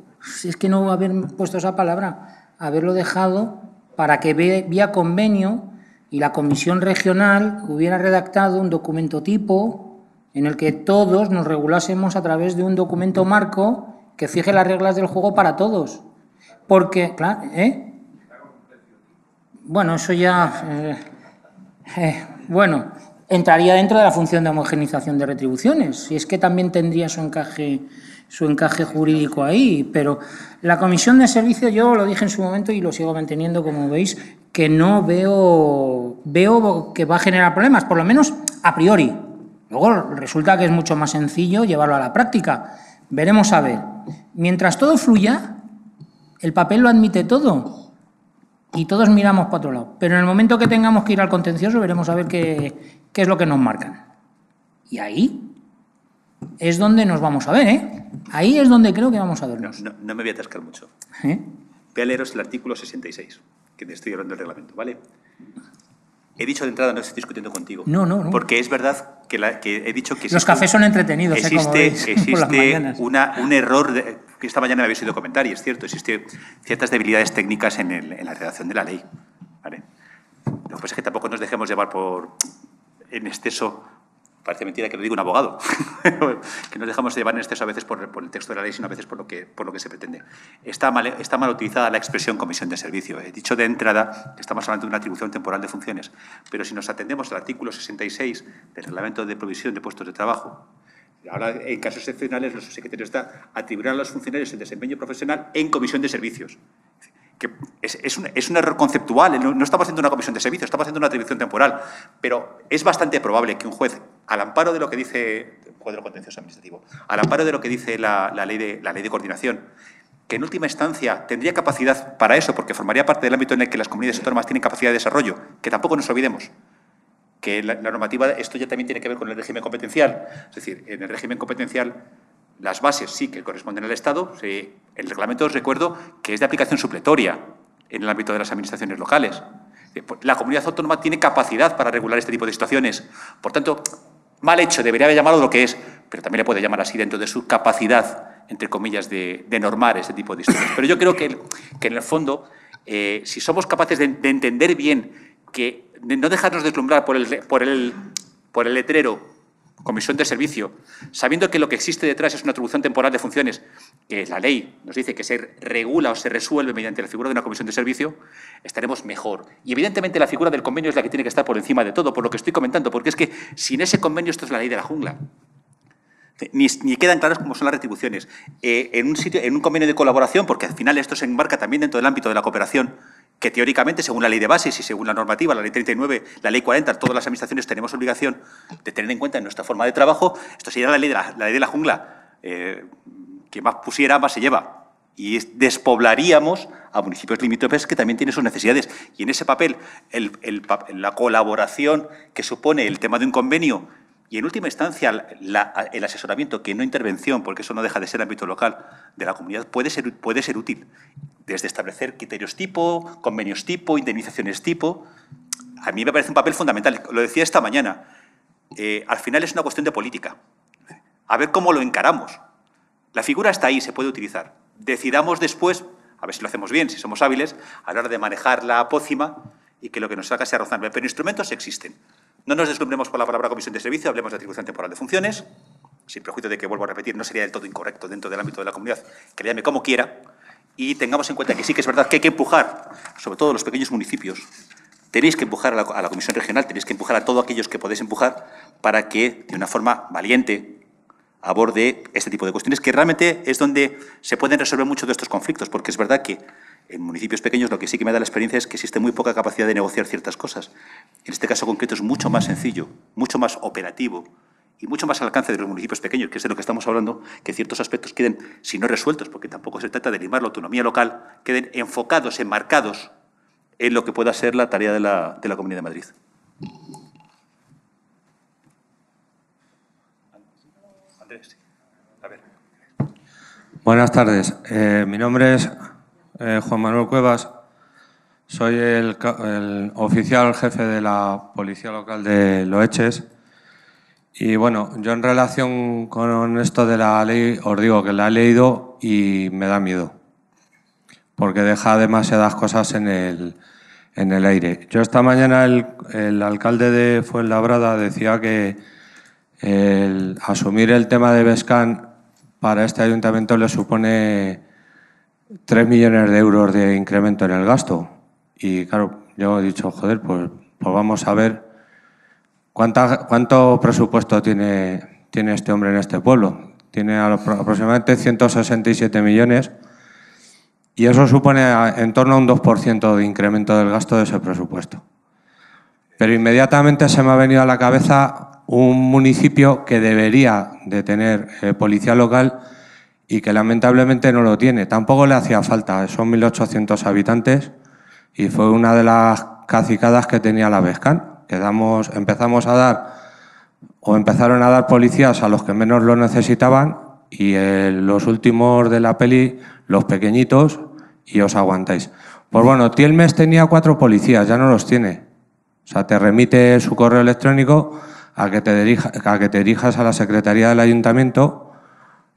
es que no haber puesto esa palabra, haberlo dejado para que vía convenio y la comisión regional hubiera redactado un documento tipo en el que todos nos regulásemos a través de un documento marco que fije las reglas del juego para todos. Porque, claro, ¿eh? Bueno, eso ya... Eh, bueno, entraría dentro de la función de homogenización de retribuciones, Si es que también tendría su encaje, su encaje jurídico ahí, pero la comisión de servicio, yo lo dije en su momento y lo sigo manteniendo, como veis, que no veo, veo que va a generar problemas, por lo menos a priori. Luego resulta que es mucho más sencillo llevarlo a la práctica. Veremos a ver. Mientras todo fluya, el papel lo admite todo y todos miramos para otro lado. Pero en el momento que tengamos que ir al contencioso, veremos a ver qué, qué es lo que nos marcan. Y ahí es donde nos vamos a ver, ¿eh? Ahí es donde creo que vamos a vernos. No, me voy a atascar mucho. ¿Eh? Voy a leeros el artículo 66, que te estoy hablando del reglamento, ¿vale? He dicho de entrada, no estoy discutiendo contigo. No, no, no. Porque es verdad que, he dicho que... Los cafés son entretenidos, ¿eh? Existe, un error, que esta mañana me habéis sido comentar, y es cierto, existen ciertas debilidades técnicas en, la redacción de la ley. Lo que pasa es que tampoco nos dejemos llevar por en exceso parece mentira que lo diga un abogado, que nos dejamos llevar en exceso a veces por, el texto de la ley, sino a veces por lo que, por lo que se pretende. Está mal, está mal utilizada la expresión comisión de servicio. He dicho de entrada que estamos hablando de una atribución temporal de funciones, pero si nos atendemos al artículo 66 del Reglamento de Provisión de Puestos de Trabajo, Ahora, en casos excepcionales, los secretarios está atribuirán a los funcionarios el desempeño profesional en comisión de servicios. Que es, un, error conceptual, no, no, estamos haciendo una comisión de servicios, estamos haciendo una atribución temporal, pero es bastante probable que un juez al amparo de lo que dice el cuadro contencioso administrativo, al amparo de lo que dice la, ley de, la ley de coordinación, que en última instancia tendría capacidad para eso, porque formaría parte del ámbito en el que las comunidades autónomas tienen capacidad de desarrollo, que tampoco nos olvidemos que la, normativa, esto ya también tiene que ver con el régimen competencial, es decir, en el régimen competencial las bases sí que corresponden al Estado, el reglamento os recuerdo que es de aplicación supletoria en el ámbito de las administraciones locales. Pues, la comunidad autónoma tiene capacidad para regular este tipo de situaciones. Por tanto, mal hecho, debería haber llamado lo que es, pero también le puede llamar así dentro de su capacidad, entre comillas, de, normar ese tipo de historias. Pero yo creo que, en el fondo, eh, si somos capaces de, entender bien que no dejarnos deslumbrar por el, por el, por el letrero comisión de servicio, sabiendo que lo que existe detrás es una atribución temporal de funciones que la ley, nos dice que se regula o se resuelve mediante la figura de una comisión de servicio, estaremos mejor. Y evidentemente la figura del convenio es la que tiene que estar por encima de todo, por lo que estoy comentando, porque es que sin ese convenio esto es la ley de la jungla. Ni, quedan claras cómo son las retribuciones. Eh, en, un sitio, en un convenio de colaboración, porque al final esto se enmarca también dentro del ámbito de la cooperación, que teóricamente, según la ley de bases y según la normativa, la ley 39, la ley 40, todas las administraciones tenemos obligación de tener en cuenta en nuestra forma de trabajo, esto sería la ley de la, ley de la jungla. Eh, que más pusiera, más se lleva y despoblaríamos a municipios limítrofes que también tienen sus necesidades. Y en ese papel, la colaboración que supone el tema de un convenio y, en última instancia, el asesoramiento, que no intervención, porque eso no deja de ser ámbito local de la comunidad, puede ser, puede ser útil. Desde establecer criterios tipo, convenios tipo, indemnizaciones tipo. A mí me parece un papel fundamental. Lo decía esta mañana. Eh, al final es una cuestión de política. A ver cómo lo encaramos la figura está ahí, se puede utilizar. Decidamos después, a ver si lo hacemos bien, si somos hábiles, a la hora de manejar la pócima y que lo que nos haga sea razonable. Pero instrumentos existen. No nos deslumbremos por la palabra comisión de servicio, hablemos de atribución temporal de funciones, sin prejuicio de que, vuelvo a repetir, no sería del todo incorrecto dentro del ámbito de la comunidad, que le llame como quiera, y tengamos en cuenta que sí que es verdad que hay que empujar, sobre todo los pequeños municipios, tenéis que empujar a la, a la comisión regional, tenéis que empujar a todos aquellos que podéis empujar para que, de una forma valiente, aborde este tipo de cuestiones, que realmente es donde se pueden resolver muchos de estos conflictos, porque es verdad que en municipios pequeños lo que sí que me da la experiencia es que existe muy poca capacidad de negociar ciertas cosas. En este caso concreto es mucho más sencillo, mucho más operativo y mucho más al alcance de los municipios pequeños, que es de lo que estamos hablando, que ciertos aspectos queden, si no resueltos, porque tampoco se trata de limar la autonomía local, queden enfocados, enmarcados en lo que pueda ser la tarea de la, de la Comunidad de Madrid. Buenas tardes. Eh, mi nombre es eh, Juan Manuel Cuevas. Soy el, oficial jefe de la Policía Local de Loeches. Y bueno, yo en relación con esto de la ley, os digo que la he leído y me da miedo, porque deja demasiadas cosas en el, en el aire. Yo esta mañana el, el alcalde de Fuenlabrada decía que el asumir el tema de Vescan para este ayuntamiento le supone 3 millones de euros de incremento en el gasto. Y claro, yo he dicho, joder, pues, pues vamos a ver cuánto presupuesto tiene, tiene este hombre en este pueblo. Tiene aproximadamente 167 millones y eso supone en torno a un 2% de incremento del gasto de ese presupuesto. Pero inmediatamente se me ha venido a la cabeza un municipio que debería de tener eh, policía local y que lamentablemente no lo tiene. Tampoco le hacía falta, son 1.800 habitantes y fue una de las cacicadas que tenía la Vescan. damos empezamos a dar o empezaron a dar policías a los que menos lo necesitaban y eh, los últimos de la peli, los pequeñitos, y os aguantáis. Pues bueno, Tielmes tenía cuatro policías, ya no los tiene. O sea, te remite su correo electrónico a que, te dirijas a la Secretaría del Ayuntamiento,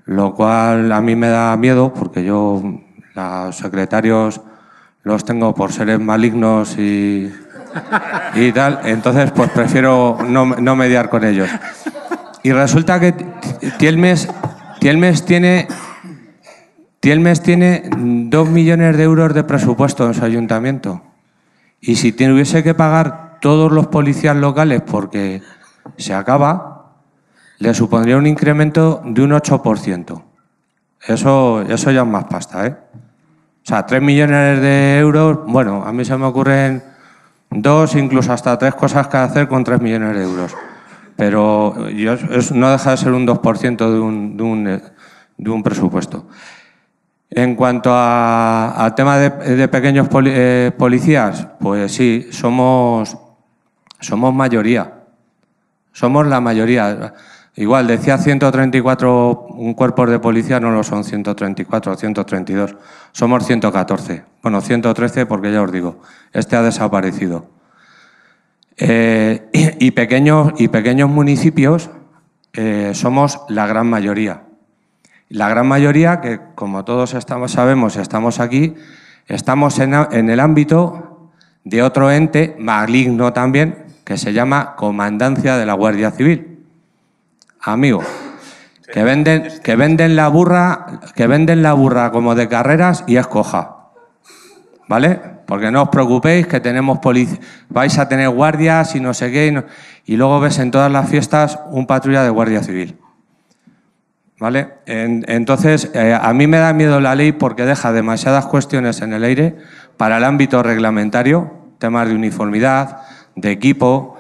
lo cual a mí me da miedo porque yo los secretarios los tengo por seres malignos y, tal, entonces pues prefiero no, mediar con ellos. Y resulta que Tielmes, tiene... Tielmes tiene dos millones de euros de presupuesto en su ayuntamiento. Y si tuviese que pagar todos los policías locales porque se acaba, le supondría un incremento de un 8%. Eso, eso ya es más pasta, ¿eh? O sea, 3 millones de euros, bueno, a mí se me ocurren dos, incluso hasta tres cosas que hacer con 3 millones de euros. Pero no deja de ser un 2% de un, de, un, de un presupuesto. En cuanto al tema de, pequeños eh, policías, pues sí, somos, somos mayoría. Somos la mayoría. Igual, decía 134 cuerpos de policía, no lo son 134, 132. Somos 114. Bueno, 113 porque ya os digo, este ha desaparecido. Eh, y, pequeños, y pequeños municipios eh, somos la gran mayoría. La gran mayoría que, como todos estamos, sabemos, estamos aquí, estamos en el ámbito de otro ente maligno también, que se llama Comandancia de la Guardia Civil. Amigo, que venden, que venden la burra, que venden la burra como de carreras y escoja. ¿Vale? Porque no os preocupéis que tenemos policía, vais a tener guardias y no sé qué, y, luego ves en todas las fiestas un patrulla de Guardia Civil. ¿Vale? entonces, eh, a mí me da miedo la ley porque deja demasiadas cuestiones en el aire para el ámbito reglamentario, temas de uniformidad, de equipo,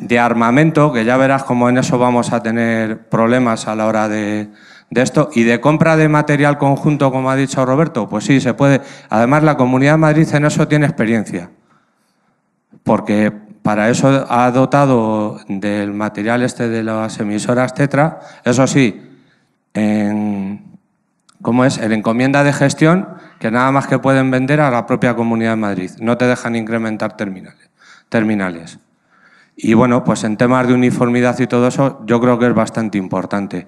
de armamento, que ya verás cómo en eso vamos a tener problemas a la hora de, esto y de compra de material conjunto, como ha dicho Roberto, pues sí, se puede. Además, la Comunidad de Madrid en eso tiene experiencia, porque para eso ha dotado del material este de las emisoras Tetra, eso sí, es? En encomienda de gestión, que nada más que pueden vender a la propia Comunidad de Madrid, no te dejan incrementar terminales terminales. Y bueno, pues en temas de uniformidad y todo eso, yo creo que es bastante importante.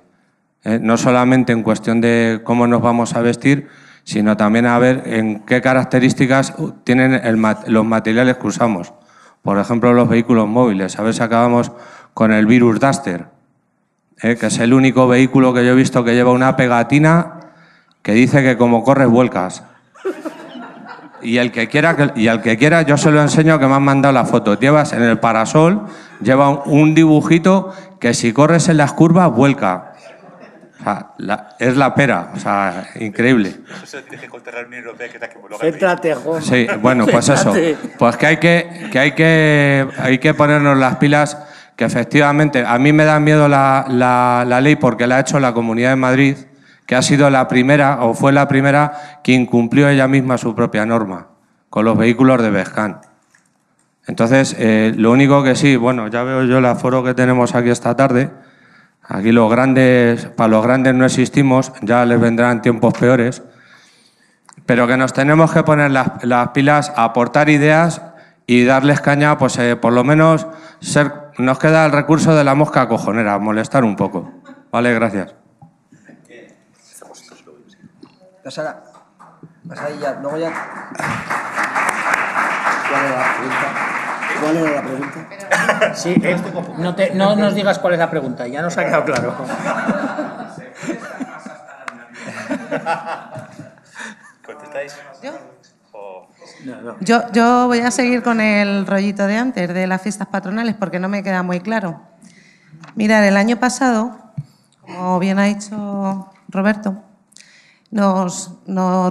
¿eh? No solamente en cuestión de cómo nos vamos a vestir, sino también a ver en qué características tienen los materiales que usamos. Por ejemplo, los vehículos móviles. A ver si acabamos con el Virus Duster, ¿eh? que es el único vehículo que yo he visto que lleva una pegatina que dice que como corres vuelcas. Y el que quiera, y el que quiera yo se lo enseño que me han mandado la foto. Llevas en el parasol, lleva un dibujito que si corres en las curvas vuelca. es la pera, o sea, increíble. Eso tiene que Unión Europea que Céntrate, Sí, bueno, pues eso. Pues que hay que, que hay que hay que ponernos las pilas, que efectivamente, a mí me da miedo la ley porque la ha hecho la Comunidad de Madrid que ha sido la primera o fue la primera quien cumplió ella misma su propia norma con los vehículos de Vescan. Entonces, eh, lo único que sí, bueno, ya veo yo el aforo que tenemos aquí esta tarde. Aquí los grandes, para los grandes no existimos, ya les vendrán tiempos peores. Pero que nos tenemos que poner las, pilas, aportar ideas y darles caña, pues eh, por lo menos ser, nos queda el recurso de la mosca cojonera, molestar un poco. Vale, gracias ya. Sí, no, nos digas cuál es la pregunta, ya nos ha quedado claro. ¿Contestáis? ¿Yo? Yo, yo voy a seguir con el rollito de antes, de las fiestas patronales, porque no me queda muy claro. Mirar el año pasado, como bien ha dicho Roberto, nos,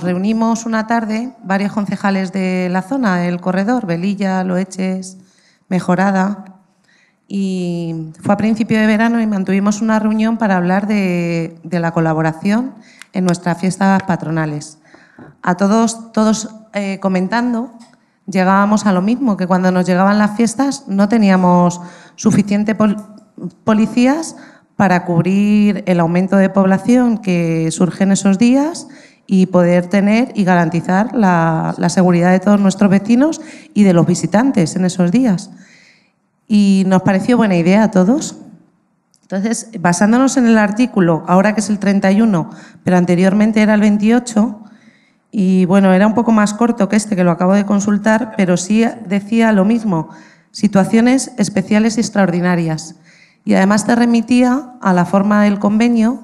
reunimos una tarde, varios concejales de la zona, el corredor, Belilla, Loeches, Mejorada, y fue a principio de verano y mantuvimos una reunión para hablar de, la colaboración en nuestras fiestas patronales. A todos, todos eh, comentando, llegábamos a lo mismo, que cuando nos llegaban las fiestas no teníamos suficiente policías para cubrir el aumento de población que surge en esos días y poder tener y garantizar la, seguridad de todos nuestros vecinos y de los visitantes en esos días. Y nos pareció buena idea a todos. Entonces, basándonos en el artículo, ahora que es el 31, pero anteriormente era el 28, y bueno, era un poco más corto que este que lo acabo de consultar, pero sí decía lo mismo, situaciones especiales y extraordinarias. Y además te remitía a la forma del convenio,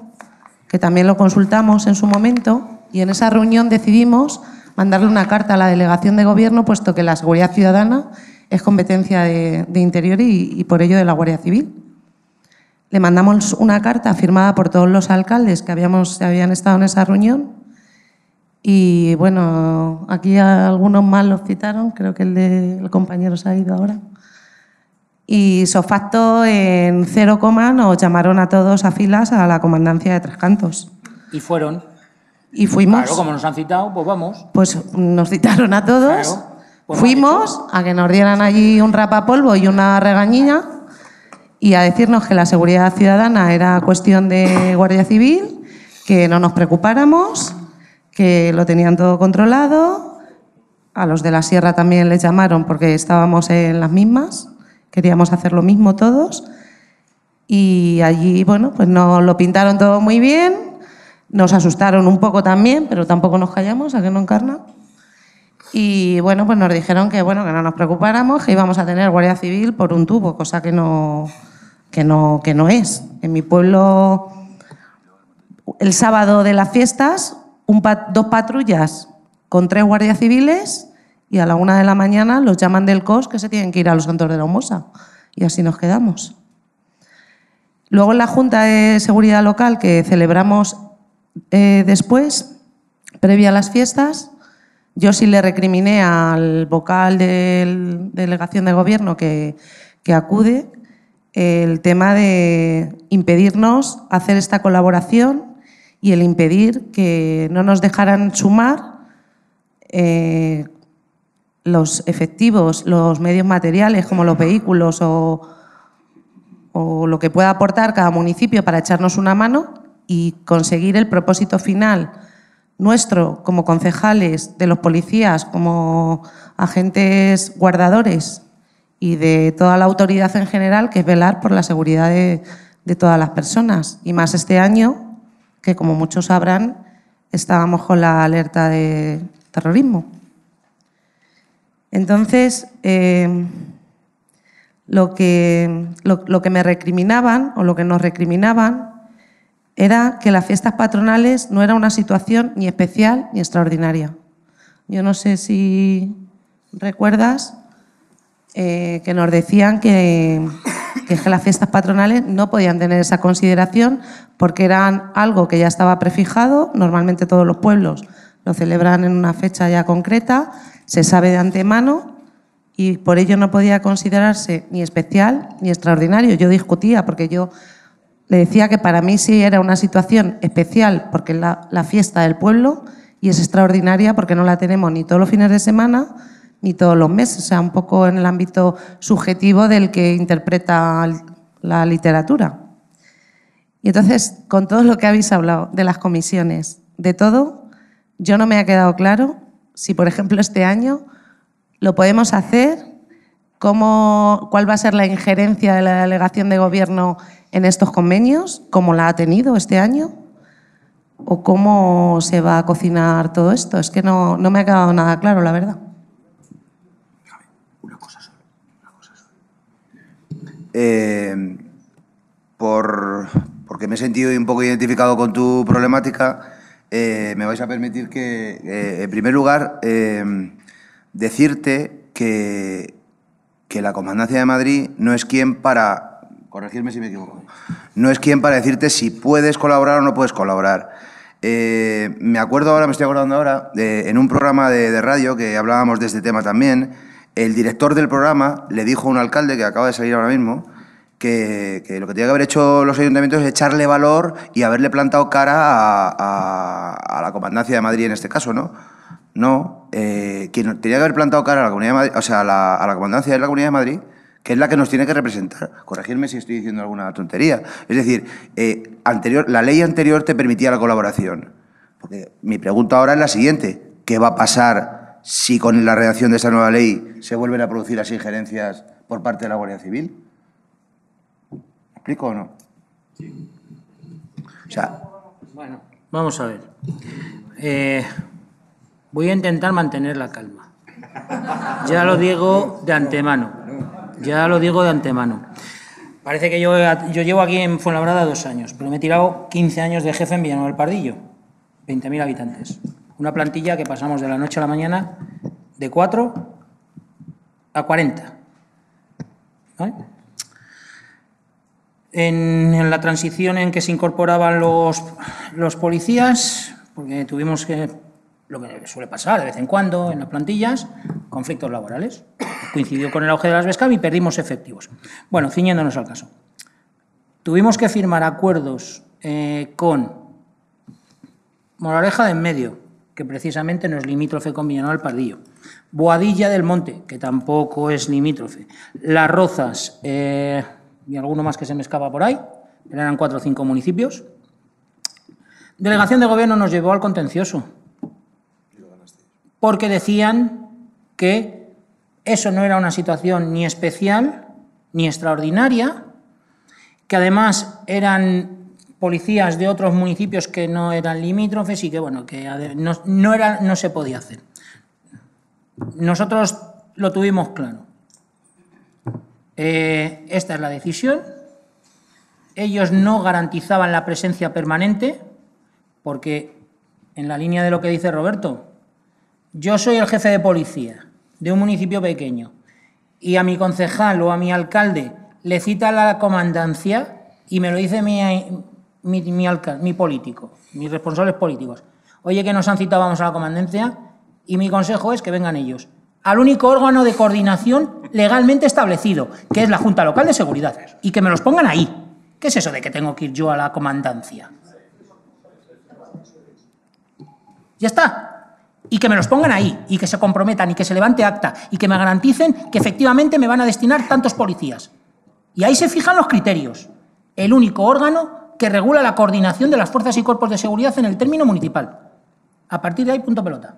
que también lo consultamos en su momento, y en esa reunión decidimos mandarle una carta a la delegación de gobierno, puesto que la seguridad ciudadana es competencia de, Interior y, por ello de la Guardia Civil. Le mandamos una carta firmada por todos los alcaldes que habíamos, habían estado en esa reunión y bueno, aquí algunos más los citaron, creo que el compañero se ha ido ahora y sofacto en cero coma nos llamaron a todos a filas a la comandancia de Trascantos. ¿Y fueron? Y fuimos. Claro, como nos han citado, pues vamos. Pues nos citaron a todos. Pues fuimos a que nos dieran allí un rapapolvo y una regañilla. y a decirnos que la seguridad ciudadana era cuestión de Guardia Civil, que no nos preocupáramos, que lo tenían todo controlado. A los de la sierra también les llamaron porque estábamos en las mismas queríamos hacer lo mismo todos. Y allí, bueno, pues nos lo pintaron todo muy bien, nos asustaron un poco también, pero tampoco nos callamos, a que no encarna. Y bueno, pues nos dijeron que, bueno, que no nos preocupáramos, que íbamos a tener guardia civil por un tubo, cosa que no, que no, que no es. En mi pueblo, el sábado de las fiestas, dos patrullas con tres guardias civiles y a la una de la mañana los llaman del COS que se tienen que ir a los cantos de la Humosa. Y así nos quedamos. Luego en la Junta de Seguridad Local que celebramos eh, después, previa a las fiestas, yo sí le recriminé al vocal de delegación de gobierno que, acude el tema de impedirnos hacer esta colaboración y el impedir que no nos dejaran sumar eh, los efectivos, los medios materiales como los vehículos o, lo que pueda aportar cada municipio para echarnos una mano y conseguir el propósito final nuestro como concejales, de los policías, como agentes guardadores y de toda la autoridad en general, que es velar por la seguridad de todas las personas. Y más este año, que como muchos sabrán, estábamos con la alerta de terrorismo. Entonces, eh, lo, que, me recriminaban o lo que nos recriminaban era que las fiestas patronales no era una situación ni especial ni extraordinaria. Yo no sé si recuerdas eh, que nos decían que, que, las fiestas patronales no podían tener esa consideración porque eran algo que ya estaba prefijado. Normalmente todos los pueblos lo celebran en una fecha ya concreta, se sabe de antemano y por ello no podía considerarse ni especial ni extraordinario. Yo discutía porque yo le decía que para mí sí era una situación especial porque es la, fiesta del pueblo y es extraordinaria porque no la tenemos ni todos los fines de semana ni todos los meses, o sea, un poco en el ámbito subjetivo del que interpreta la literatura. Y entonces, con todo lo que habéis hablado, de las comisiones, de todo, yo no me ha quedado claro si, por ejemplo, este año lo podemos hacer, cuál va a ser la injerencia de la delegación de gobierno en estos convenios, cómo la ha tenido este año o cómo se va a cocinar todo esto. Es que no, me ha quedado nada claro, la verdad. Una cosa solo. Eh, por, porque me he sentido un poco identificado con tu problemática eh, me vais a permitir que, eh, en primer lugar, eh, decirte que, la Comandancia de Madrid no es quien para, corregirme si me equivoco, no es quien para decirte si puedes colaborar o no puedes colaborar. me acuerdo ahora, me estoy acordando ahora, en un programa de, de radio que hablábamos de este tema también, el director del programa le dijo a un alcalde que acaba de salir ahora mismo, que, lo que tiene que haber hecho los ayuntamientos es echarle valor y haberle plantado cara a, la comandancia de Madrid en este caso, ¿no? No, eh, quien tenía que haber plantado cara a la, o sea, a la comandancia de la Comunidad de Madrid, que es la que nos tiene que representar. Corregirme si estoy diciendo alguna tontería. Es decir, eh, anterior, la ley anterior te permitía la colaboración. Porque mi pregunta ahora es la siguiente. ¿Qué va a pasar si con la redacción de esa nueva ley se vuelven a producir las injerencias por parte de la Guardia Civil? explico o no? Bueno, vamos a ver. Eh, voy a intentar mantener la calma. Ya lo digo de antemano. Ya lo digo de antemano. Parece que yo, yo llevo aquí en Fuenlabrada dos años, pero me he tirado 15 años de jefe en Villanueva del Pardillo. 20.000 habitantes. Una plantilla que pasamos de la noche a la mañana de 4 a 40. ¿Vale? en, la transición en que se incorporaban los, policías, porque tuvimos que, lo que suele pasar de vez en cuando en las plantillas, conflictos laborales. Coincidió con el auge de las BESCAM y perdimos efectivos. Bueno, ciñéndonos al caso. Tuvimos que firmar acuerdos eh, con Moraleja de Enmedio, que precisamente no es limítrofe con Villanueva del Pardillo. Boadilla del Monte, que tampoco es limítrofe. Las Rozas, eh, y alguno más que se me escapa por ahí, eran cuatro o cinco municipios. Delegación de gobierno nos llevó al contencioso, porque decían que eso no era una situación ni especial ni extraordinaria, que además eran policías de otros municipios que no eran limítrofes y que bueno, que no, era, no se podía hacer. Nosotros lo tuvimos claro. Eh, esta es la decisión. Ellos no garantizaban la presencia permanente, porque en la línea de lo que dice Roberto, yo soy el jefe de policía de un municipio pequeño y a mi concejal o a mi alcalde le cita la comandancia y me lo dice mi, mi político, mis responsables políticos. Oye, que nos han citado, vamos a la comandancia y mi consejo es que vengan ellos al único órgano de coordinación legalmente establecido, que es la Junta Local de Seguridad, y que me los pongan ahí. ¿Qué es eso de que tengo que ir yo a la comandancia? Ya está. Y que me los pongan ahí, y que se comprometan, y que se levante acta, y que me garanticen que efectivamente me van a destinar tantos policías. Y ahí se fijan los criterios. El único órgano que regula la coordinación de las fuerzas y cuerpos de seguridad en el término municipal. A partir de ahí, punto pelota.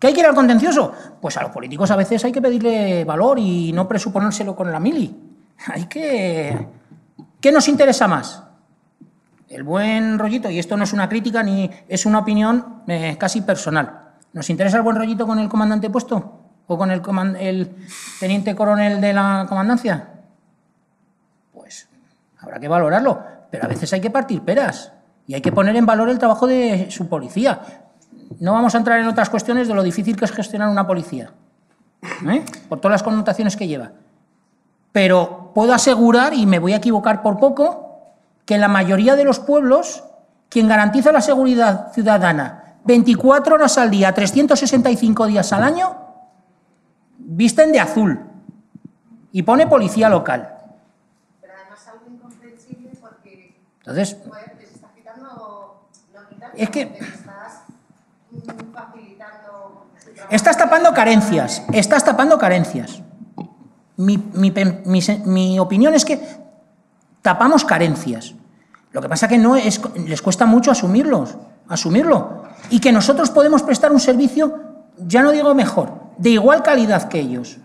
¿Qué hay que ir al contencioso? Pues a los políticos a veces hay que pedirle valor y no presuponérselo con la mili. Hay que... ¿Qué nos interesa más? El buen rollito, y esto no es una crítica ni es una opinión eh, casi personal. ¿Nos interesa el buen rollito con el comandante puesto? ¿O con el, el teniente coronel de la comandancia? Pues habrá que valorarlo, pero a veces hay que partir peras y hay que poner en valor el trabajo de su policía no vamos a entrar en otras cuestiones de lo difícil que es gestionar una policía, ¿eh? por todas las connotaciones que lleva. Pero puedo asegurar, y me voy a equivocar por poco, que en la mayoría de los pueblos, quien garantiza la seguridad ciudadana 24 horas al día, 365 días al año, visten de azul y pone policía local. Pero además algo porque... Entonces... está no, es que... Estás tapando carencias, estás tapando carencias. Mi, opinión es que tapamos carencias. Lo que pasa que no es, les cuesta mucho asumirlos, asumirlo. Y que nosotros podemos prestar un servicio, ya no digo mejor, de igual calidad que ellos.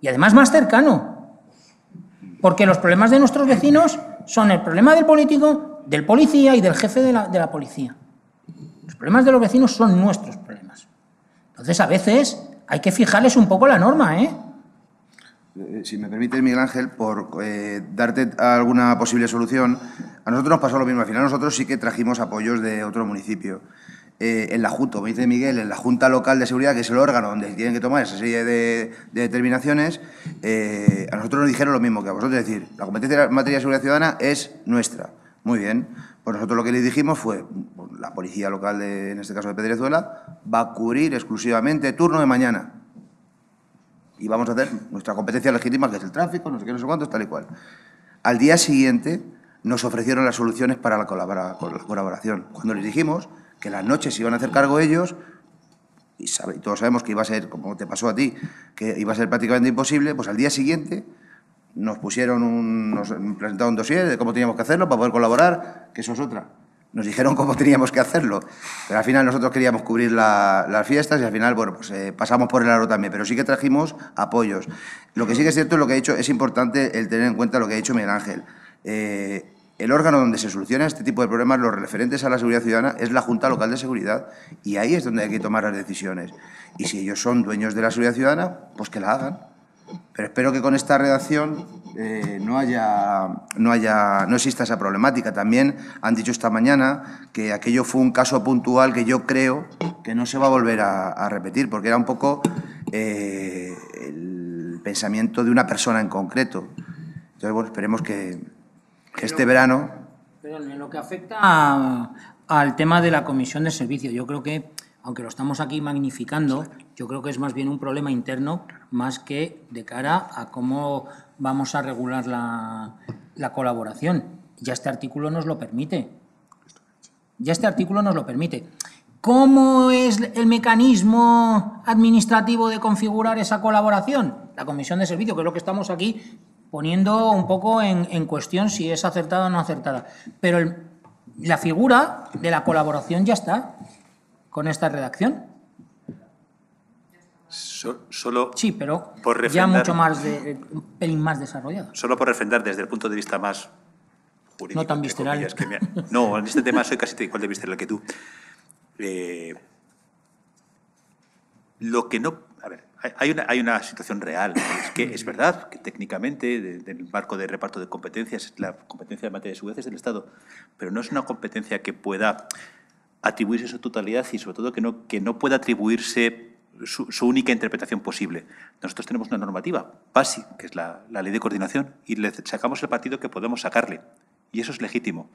Y además más cercano. Porque los problemas de nuestros vecinos son el problema del político, del policía y del jefe de la policía. Los problemas de los vecinos son nuestros problemas. Entonces, a veces hay que fijarles un poco la norma, ¿eh? eh si me permite, Miguel Ángel, por eh, darte alguna posible solución, a nosotros nos pasó lo mismo. Al final nosotros sí que trajimos apoyos de otro municipio. Eh, en la Junta, me dice Miguel, en la Junta Local de Seguridad, que es el órgano donde tienen que tomar esa serie de, determinaciones, a nosotros nos dijeron lo mismo que a vosotros. Es decir, la competencia en materia de seguridad ciudadana es nuestra. Muy bien. Pues nosotros lo que les dijimos fue, la policía local, en este caso de Pedrezuela, va a cubrir exclusivamente turno de mañana. Y vamos a hacer nuestra competencia legítima, que es el tráfico, no sé qué, no sé cuánto, tal y cual. Al día siguiente nos ofrecieron las soluciones para la colaboración. Cuando les dijimos que las noches se iban a hacer cargo ellos, y, y todos sabemos que iba a ser, como te pasó a ti, que iba a ser prácticamente imposible, pues al día siguiente nos pusieron un, nos presentaron un dossier de cómo teníamos que hacerlo para poder colaborar, que eso es otra. Nos dijeron cómo teníamos que hacerlo, pero al final nosotros queríamos cubrir las fiestas y al final, bueno, pues eh, pasamos por el aro también, pero sí que trajimos apoyos. Lo que sí que es cierto es lo que ha dicho, es importante el tener en cuenta lo que ha dicho Miguel Ángel. Eh, el órgano donde se soluciona este tipo de problemas, los referentes a la seguridad ciudadana, es la Junta Local de Seguridad y ahí es donde hay que tomar las decisiones. Y si ellos son dueños de la seguridad ciudadana, pues que la hagan. Pero espero que con esta redacción eh, no, haya, no, haya, no exista esa problemática. También han dicho esta mañana que aquello fue un caso puntual que yo creo que no se va a volver a, repetir, porque era un poco eh, el pensamiento de una persona en concreto. Entonces, bueno, esperemos que, este verano... Pero en lo que afecta al tema de la comisión de servicio, yo creo que aunque lo estamos aquí magnificando, yo creo que es más bien un problema interno más que de cara a cómo vamos a regular la, colaboración. Ya este artículo nos lo permite. Ya este artículo nos lo permite. ¿Cómo es el mecanismo administrativo de configurar esa colaboración? La comisión de servicio, que es lo que estamos aquí poniendo un poco en, cuestión si es acertada o no acertada. Pero la figura de la colaboración ya está con esta redacción? solo sí, pero ya mucho más, de, eh, más desarrollado. Solo por refrendar desde el punto de vista más jurídico. No tan visceral. no, en este tema soy casi igual de visceral que tú. Eh, lo que no... hay una, situación real. Es que es verdad que técnicamente, del el marco de reparto de competencias, la competencia de materia de seguridad es del Estado, pero no es una competencia que pueda atribuirse su totalidad y sobre todo que no, que no pueda atribuirse su, única interpretación posible. Nosotros tenemos una normativa, PASI, que es la, ley de coordinación, y le sacamos el partido que podemos sacarle. Y eso es legítimo.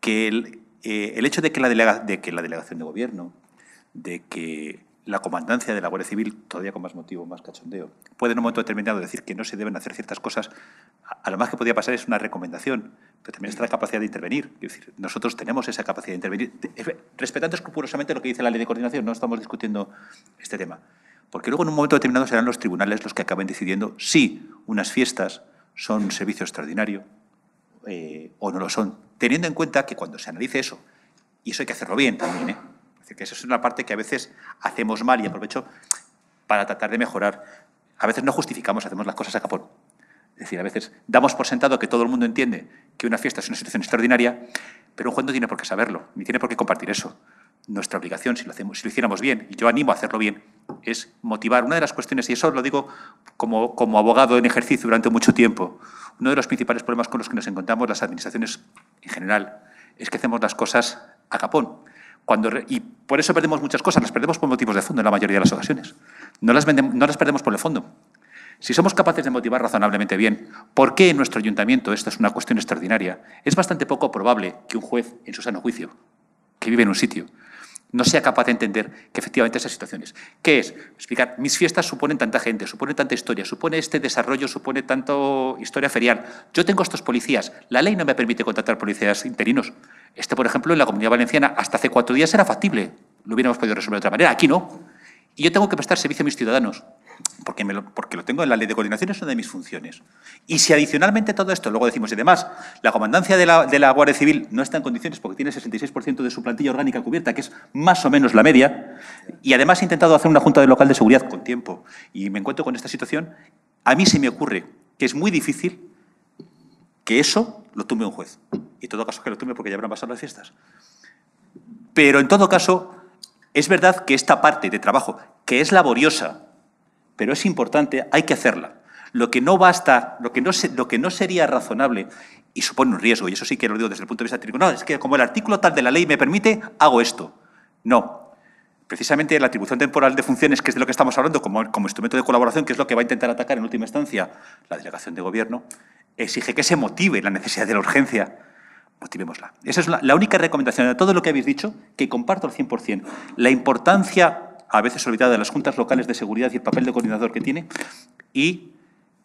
Que el, eh, el hecho de que, la de que la delegación de gobierno, de que la comandancia de la Guardia Civil, todavía con más motivo, más cachondeo, puede en un momento determinado decir que no se deben hacer ciertas cosas, a lo más que podría pasar es una recomendación, pero también está la capacidad de intervenir. decir, nosotros tenemos esa capacidad de intervenir, respetando escrupulosamente lo que dice la ley de coordinación, no estamos discutiendo este tema. Porque luego en un momento determinado serán los tribunales los que acaben decidiendo si unas fiestas son un servicio extraordinario eh, o no lo son, teniendo en cuenta que cuando se analice eso, y eso hay que hacerlo bien también, ¿eh? es que eso es una parte que a veces hacemos mal y aprovecho para tratar de mejorar. A veces no justificamos, hacemos las cosas a capón. Es decir, a veces damos por sentado que todo el mundo entiende que una fiesta es una situación extraordinaria, pero un juez no tiene por qué saberlo, ni tiene por qué compartir eso. Nuestra obligación, si lo, hacemos, si hiciéramos bien, y yo animo a hacerlo bien, es motivar. Una de las cuestiones, y eso lo digo como, como abogado en ejercicio durante mucho tiempo, uno de los principales problemas con los que nos encontramos las administraciones en general es que hacemos las cosas a capón. Cuando, y por eso perdemos muchas cosas, las perdemos por motivos de fondo en la mayoría de las ocasiones. No las, no las perdemos por el fondo, si somos capaces de motivar razonablemente bien por qué en nuestro ayuntamiento esta es una cuestión extraordinaria, es bastante poco probable que un juez en su sano juicio, que vive en un sitio, no sea capaz de entender que efectivamente esas situaciones. ¿Qué es? Explicar, mis fiestas suponen tanta gente, suponen tanta historia, supone este desarrollo, supone tanto historia ferial. Yo tengo estos policías, la ley no me permite contratar policías interinos. Este, por ejemplo, en la Comunidad Valenciana hasta hace cuatro días era factible, lo hubiéramos podido resolver de otra manera, aquí no. Y yo tengo que prestar servicio a mis ciudadanos porque, lo, porque lo tengo en la ley de coordinación, es una de mis funciones. Y si adicionalmente todo esto, luego decimos, y además, la comandancia de la, Guardia Civil no está en condiciones porque tiene 66% de su plantilla orgánica cubierta, que es más o menos la media, y además he intentado hacer una junta de local de seguridad con tiempo, y me encuentro con esta situación, a mí se me ocurre que es muy difícil que eso lo tumbe un juez. Y en todo caso que lo tumbe porque ya habrán pasado las fiestas. Pero en todo caso, es verdad que esta parte de trabajo, que es laboriosa, pero es importante, hay que hacerla. Lo que no basta, lo que no, sería razonable y supone un riesgo, y eso sí que lo digo desde el punto de vista tribunal, es que como el artículo tal de la ley me permite, hago esto. No. Precisamente la atribución temporal de funciones, que es de lo que estamos hablando como, instrumento de colaboración, que es lo que va a intentar atacar en última instancia la delegación de gobierno, exige que se motive la necesidad de la urgencia. Motivémosla. Esa es la, la única recomendación de todo lo que habéis dicho, que comparto al 100%. La importancia a veces olvidada de las juntas locales de seguridad y el papel de coordinador que tiene, y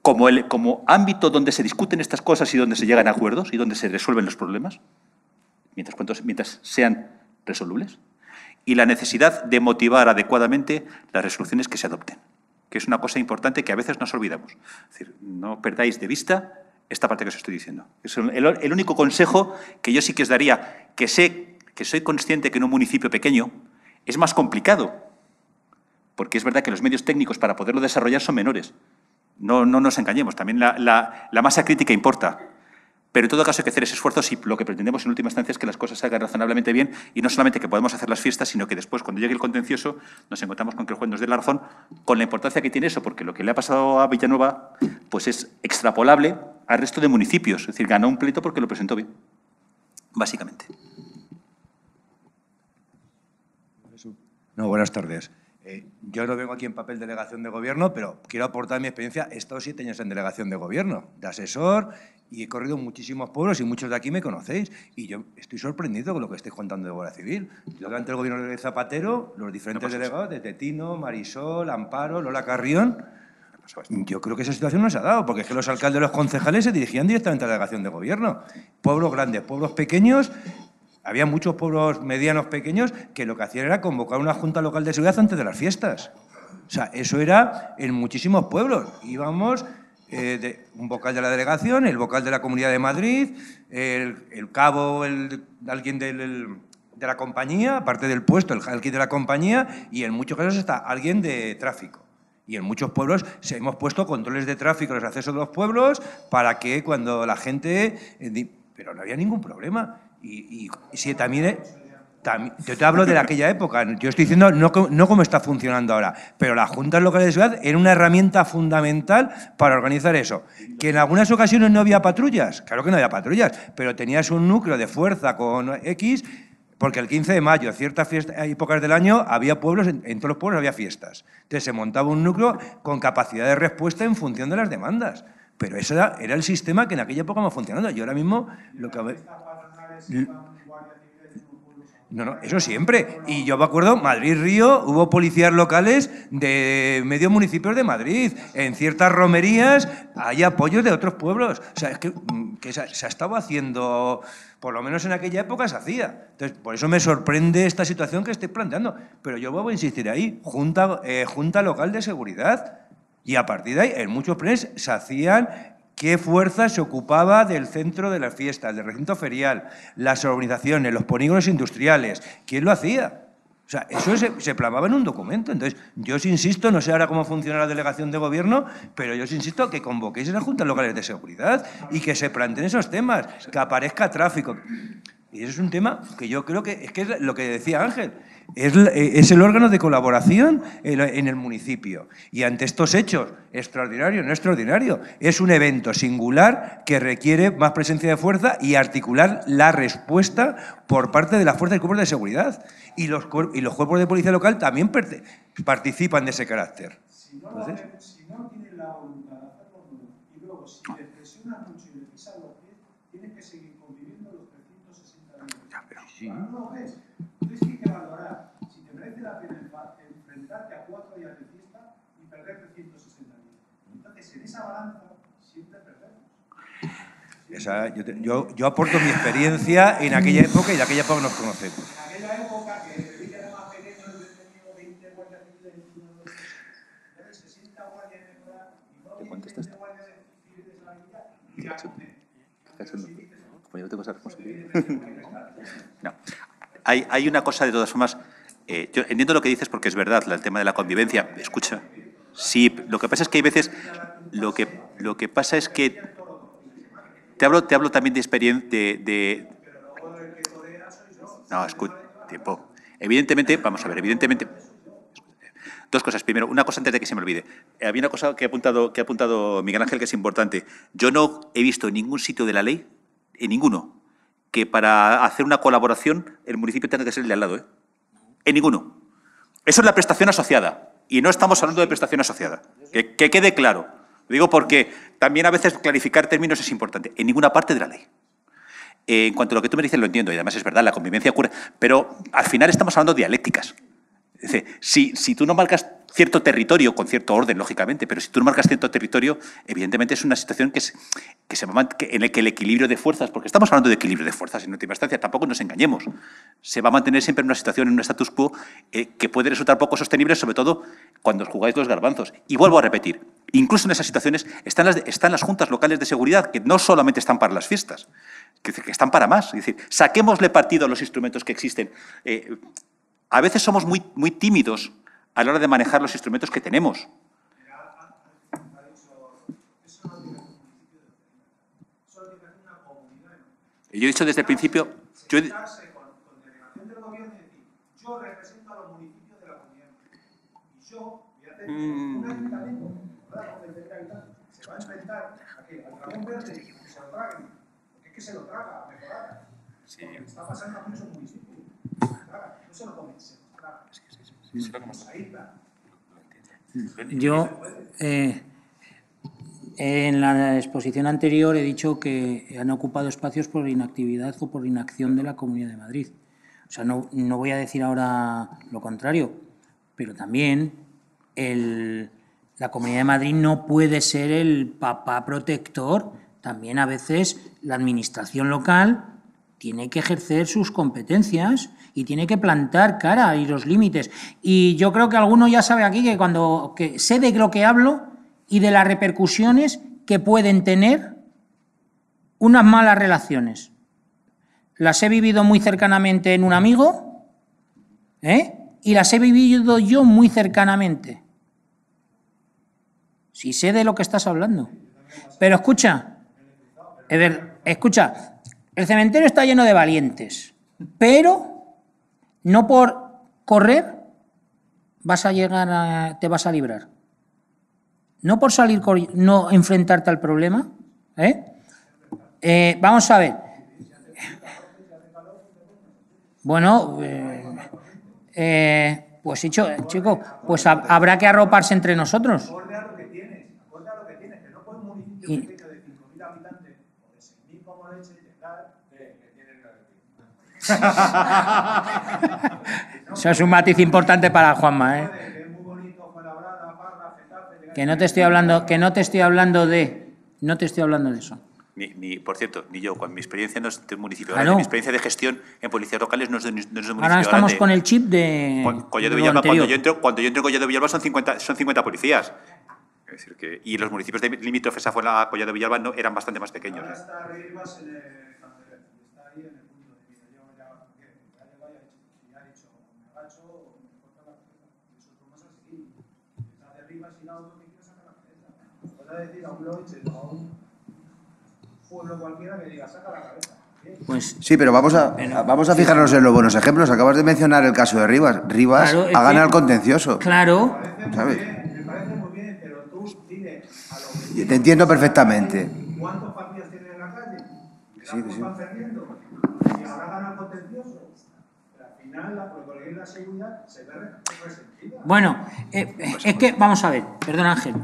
como, el, como ámbito donde se discuten estas cosas y donde se llegan a acuerdos y donde se resuelven los problemas, mientras, mientras sean resolubles, y la necesidad de motivar adecuadamente las resoluciones que se adopten, que es una cosa importante que a veces nos olvidamos. decir, no perdáis de vista esta parte que os estoy diciendo. Es el, el único consejo que yo sí que os daría, que sé que soy consciente que en un municipio pequeño es más complicado porque es verdad que los medios técnicos para poderlo desarrollar son menores. No, nos engañemos, también la, masa crítica importa. Pero en todo caso hay que hacer ese esfuerzo si lo que pretendemos en última instancia es que las cosas salgan razonablemente bien y no solamente que podamos hacer las fiestas, sino que después, cuando llegue el contencioso, nos encontramos con que el juez nos dé la razón, con la importancia que tiene eso, porque lo que le ha pasado a Villanueva pues es extrapolable al resto de municipios. Es decir, ganó un pleito porque lo presentó bien, básicamente. No, buenas tardes. Eh, yo no vengo aquí en papel de delegación de gobierno, pero quiero aportar mi experiencia. He estado siete años en delegación de gobierno, de asesor, y he corrido muchísimos pueblos y muchos de aquí me conocéis. Y yo estoy sorprendido con lo que estáis contando de Guardia Civil. Yo durante el gobierno de Zapatero, los diferentes delegados, de Tetino, Marisol, Amparo, Lola Carrión, yo creo que esa situación no se ha dado, porque es que los alcaldes y los concejales se dirigían directamente a la delegación de gobierno. Pueblos grandes, pueblos pequeños, había muchos pueblos medianos pequeños que lo que hacían era convocar una junta local de seguridad antes de las fiestas. O sea, eso era en muchísimos pueblos. Íbamos eh, un vocal de la delegación, el vocal de la Comunidad de Madrid, el, cabo, alguien de la compañía, aparte del puesto, el jefe de la compañía, y en muchos casos está alguien de tráfico. Y en muchos pueblos se hemos puesto controles de tráfico en los accesos de los pueblos para que cuando la gente... Eh, pero no había ningún problema. Y, y si eh, también, yo te hablo de aquella época, yo estoy diciendo no, no cómo está funcionando ahora, pero la junta locales de ciudad era una herramienta fundamental para organizar eso. Que en algunas ocasiones no había patrullas, claro que no había patrullas, pero tenías un núcleo de fuerza con X porque el 15 de mayo, ciertas épocas del año, había pueblos, en, todos los pueblos había fiestas. Entonces se montaba un núcleo con capacidad de respuesta en función de las demandas. Pero ese era, el sistema que en aquella época no funcionando. Yo ahora mismo lo que... No, no, eso siempre. Y yo me acuerdo, Madrid-Río, hubo policías locales de medio municipios de Madrid. En ciertas romerías hay apoyos de otros pueblos. O sea, es que, mm, se, ha, estado haciendo, por lo menos en aquella época se hacía. Entonces, por eso me sorprende esta situación que estoy planteando. Pero yo voy a insistir ahí, junta, eh, junta local de seguridad. Y a partir de ahí, en muchos planes se hacían qué fuerza se ocupaba del centro de las fiestas, del recinto ferial, las organizaciones, los polígonos industriales, quién lo hacía. O sea, eso se, se, plasmaba en un documento. Entonces, yo os insisto, no sé ahora cómo funciona la delegación de gobierno, pero yo os insisto que convoquéis a las juntas locales de seguridad y que se planteen esos temas, que aparezca tráfico. Y ese es un tema que yo creo que es, que es lo que decía Ángel, es, eh, es el órgano de colaboración en, el municipio. Y ante estos hechos, extraordinario, no extraordinario, es un evento singular que requiere más presencia de fuerza y articular la respuesta por parte de las fuerzas y cuerpos de seguridad. Y los, y los cuerpos de policía local también participan de ese carácter. la voluntad y luego si Sí. Para uno es, tienes que, valorar si te merece la pena enfrentarte a cuatro días de fiesta y perder 360 días. Entonces, en esa balanza siempre perdemos. O sea, yo, te, yo, yo, aporto mi experiencia en aquella época y de aquella época nos conocemos. En aquella época que el Sevilla era más pequeño, yo tenía 20 guardias civiles en 60 guardias en el Morán y no 20 guardias civiles de la Villa. ¿Qué ha hecho? ¿Qué ha hecho? tengo esa responsabilidad. No. Hay, una cosa, de todas formas, eh, yo entiendo lo que dices porque es verdad, el tema de la convivencia. Escucha, sí, lo que pasa es que hay veces, lo que, lo que pasa es que, te hablo, te hablo también de experiencia, de, No, escucha, tiempo. Evidentemente, vamos a ver, evidentemente, Dos cosas. Primero, una cosa antes de que se me olvide. Había una cosa que ha apuntado, que ha apuntado Miguel Ángel que es importante. Yo no he visto en ningún sitio de la ley, en ninguno, que para hacer una colaboración el municipio tiene que ser el de al lado. ¿eh? En ninguno. Eso es la prestación asociada. Y no estamos hablando de prestación asociada. Que, quede claro. digo porque también a veces clarificar términos es importante. En ninguna parte de la ley. Eh, en cuanto a lo que tú me dices, lo entiendo. Y además es verdad, la convivencia ocurre. Pero al final estamos hablando de dialécticas. si tú no marcas cierto territorio, con cierto orden, lógicamente, pero si tú marcas cierto territorio, evidentemente es una situación que, es, que se, en la que el equilibrio de fuerzas, porque estamos hablando de equilibrio de fuerzas en última instancia, tampoco nos engañemos, se va a mantener siempre en una situación, en un status quo eh, que puede resultar poco sostenible, sobre todo cuando os jugáis los garbanzos. Y vuelvo a repetir, incluso en esas situaciones están las, están las juntas locales de seguridad, que no solamente están para las fiestas, que, están para más. Es decir, saquémosle partido a los instrumentos que existen. Eh, a veces somos muy, muy tímidos a la hora de manejar los instrumentos que tenemos. Yo he dicho desde el principio, yo he decir, Yo represento a los municipios de la comunidad. Y yo, y ya tengo un ayuntamiento, se va a enfrentar a que cuando lo compren se lo traguen. Porque es que se lo traga, mejorar. Está pasando a muchos municipios. No se lo comense. Yo eh, en la exposición anterior he dicho que han ocupado espacios por inactividad o por inacción de la Comunidad de Madrid. O sea, no, voy a decir ahora lo contrario, pero también la Comunidad de Madrid no puede ser el papá protector. También a veces la administración local tiene que ejercer sus competencias y tiene que plantar cara y los límites. Y yo creo que alguno ya sabe aquí que cuando sé de lo que hablo y de las repercusiones que pueden tener unas malas relaciones. Las he vivido muy cercanamente en un amigo ¿eh? y las he vivido yo muy cercanamente. Si sé de lo que estás hablando. Pero escucha, escucha, el cementerio está lleno de valientes, pero no por correr vas a llegar a, te vas a librar. No por salir, no enfrentarte al problema. ¿eh? Eh, vamos a ver. Bueno, eh, pues dicho, chico, pues habrá que arroparse entre nosotros. Eso es un matiz importante para Juanma, ¿eh? Que no te estoy hablando, que no te estoy hablando de, no te estoy hablando de eso. Ni por cierto, ni yo, mi experiencia de ah, mi experiencia de gestión en policías locales no es de, un municipio Ahora estamos con el chip de... cuando yo, entro, cuando yo entro en Collado de Villalba son 50, son 50 policías. y los municipios de, fue a Collado de Villalba no, eran bastante más pequeños. ¿eh? Ahora cualquiera que saca la cabeza. Pues, sí, pero vamos a, vamos a fijarnos en los buenos ejemplos. Acabas de mencionar el caso de Rivas. Rivas ha ganado el contencioso. Claro. Me parece, bien, me parece muy bien, pero tú dile a los... que... te entiendo perfectamente. ¿Cuántos partidos tienen en la calle? Sí, sí. perdiendo. Y ahora gana el contencioso. Al final, la Procuraduría de la Seguridad se ve resentida. Bueno, eh, eh pues, es pues. que, vamos a ver, perdón Ángel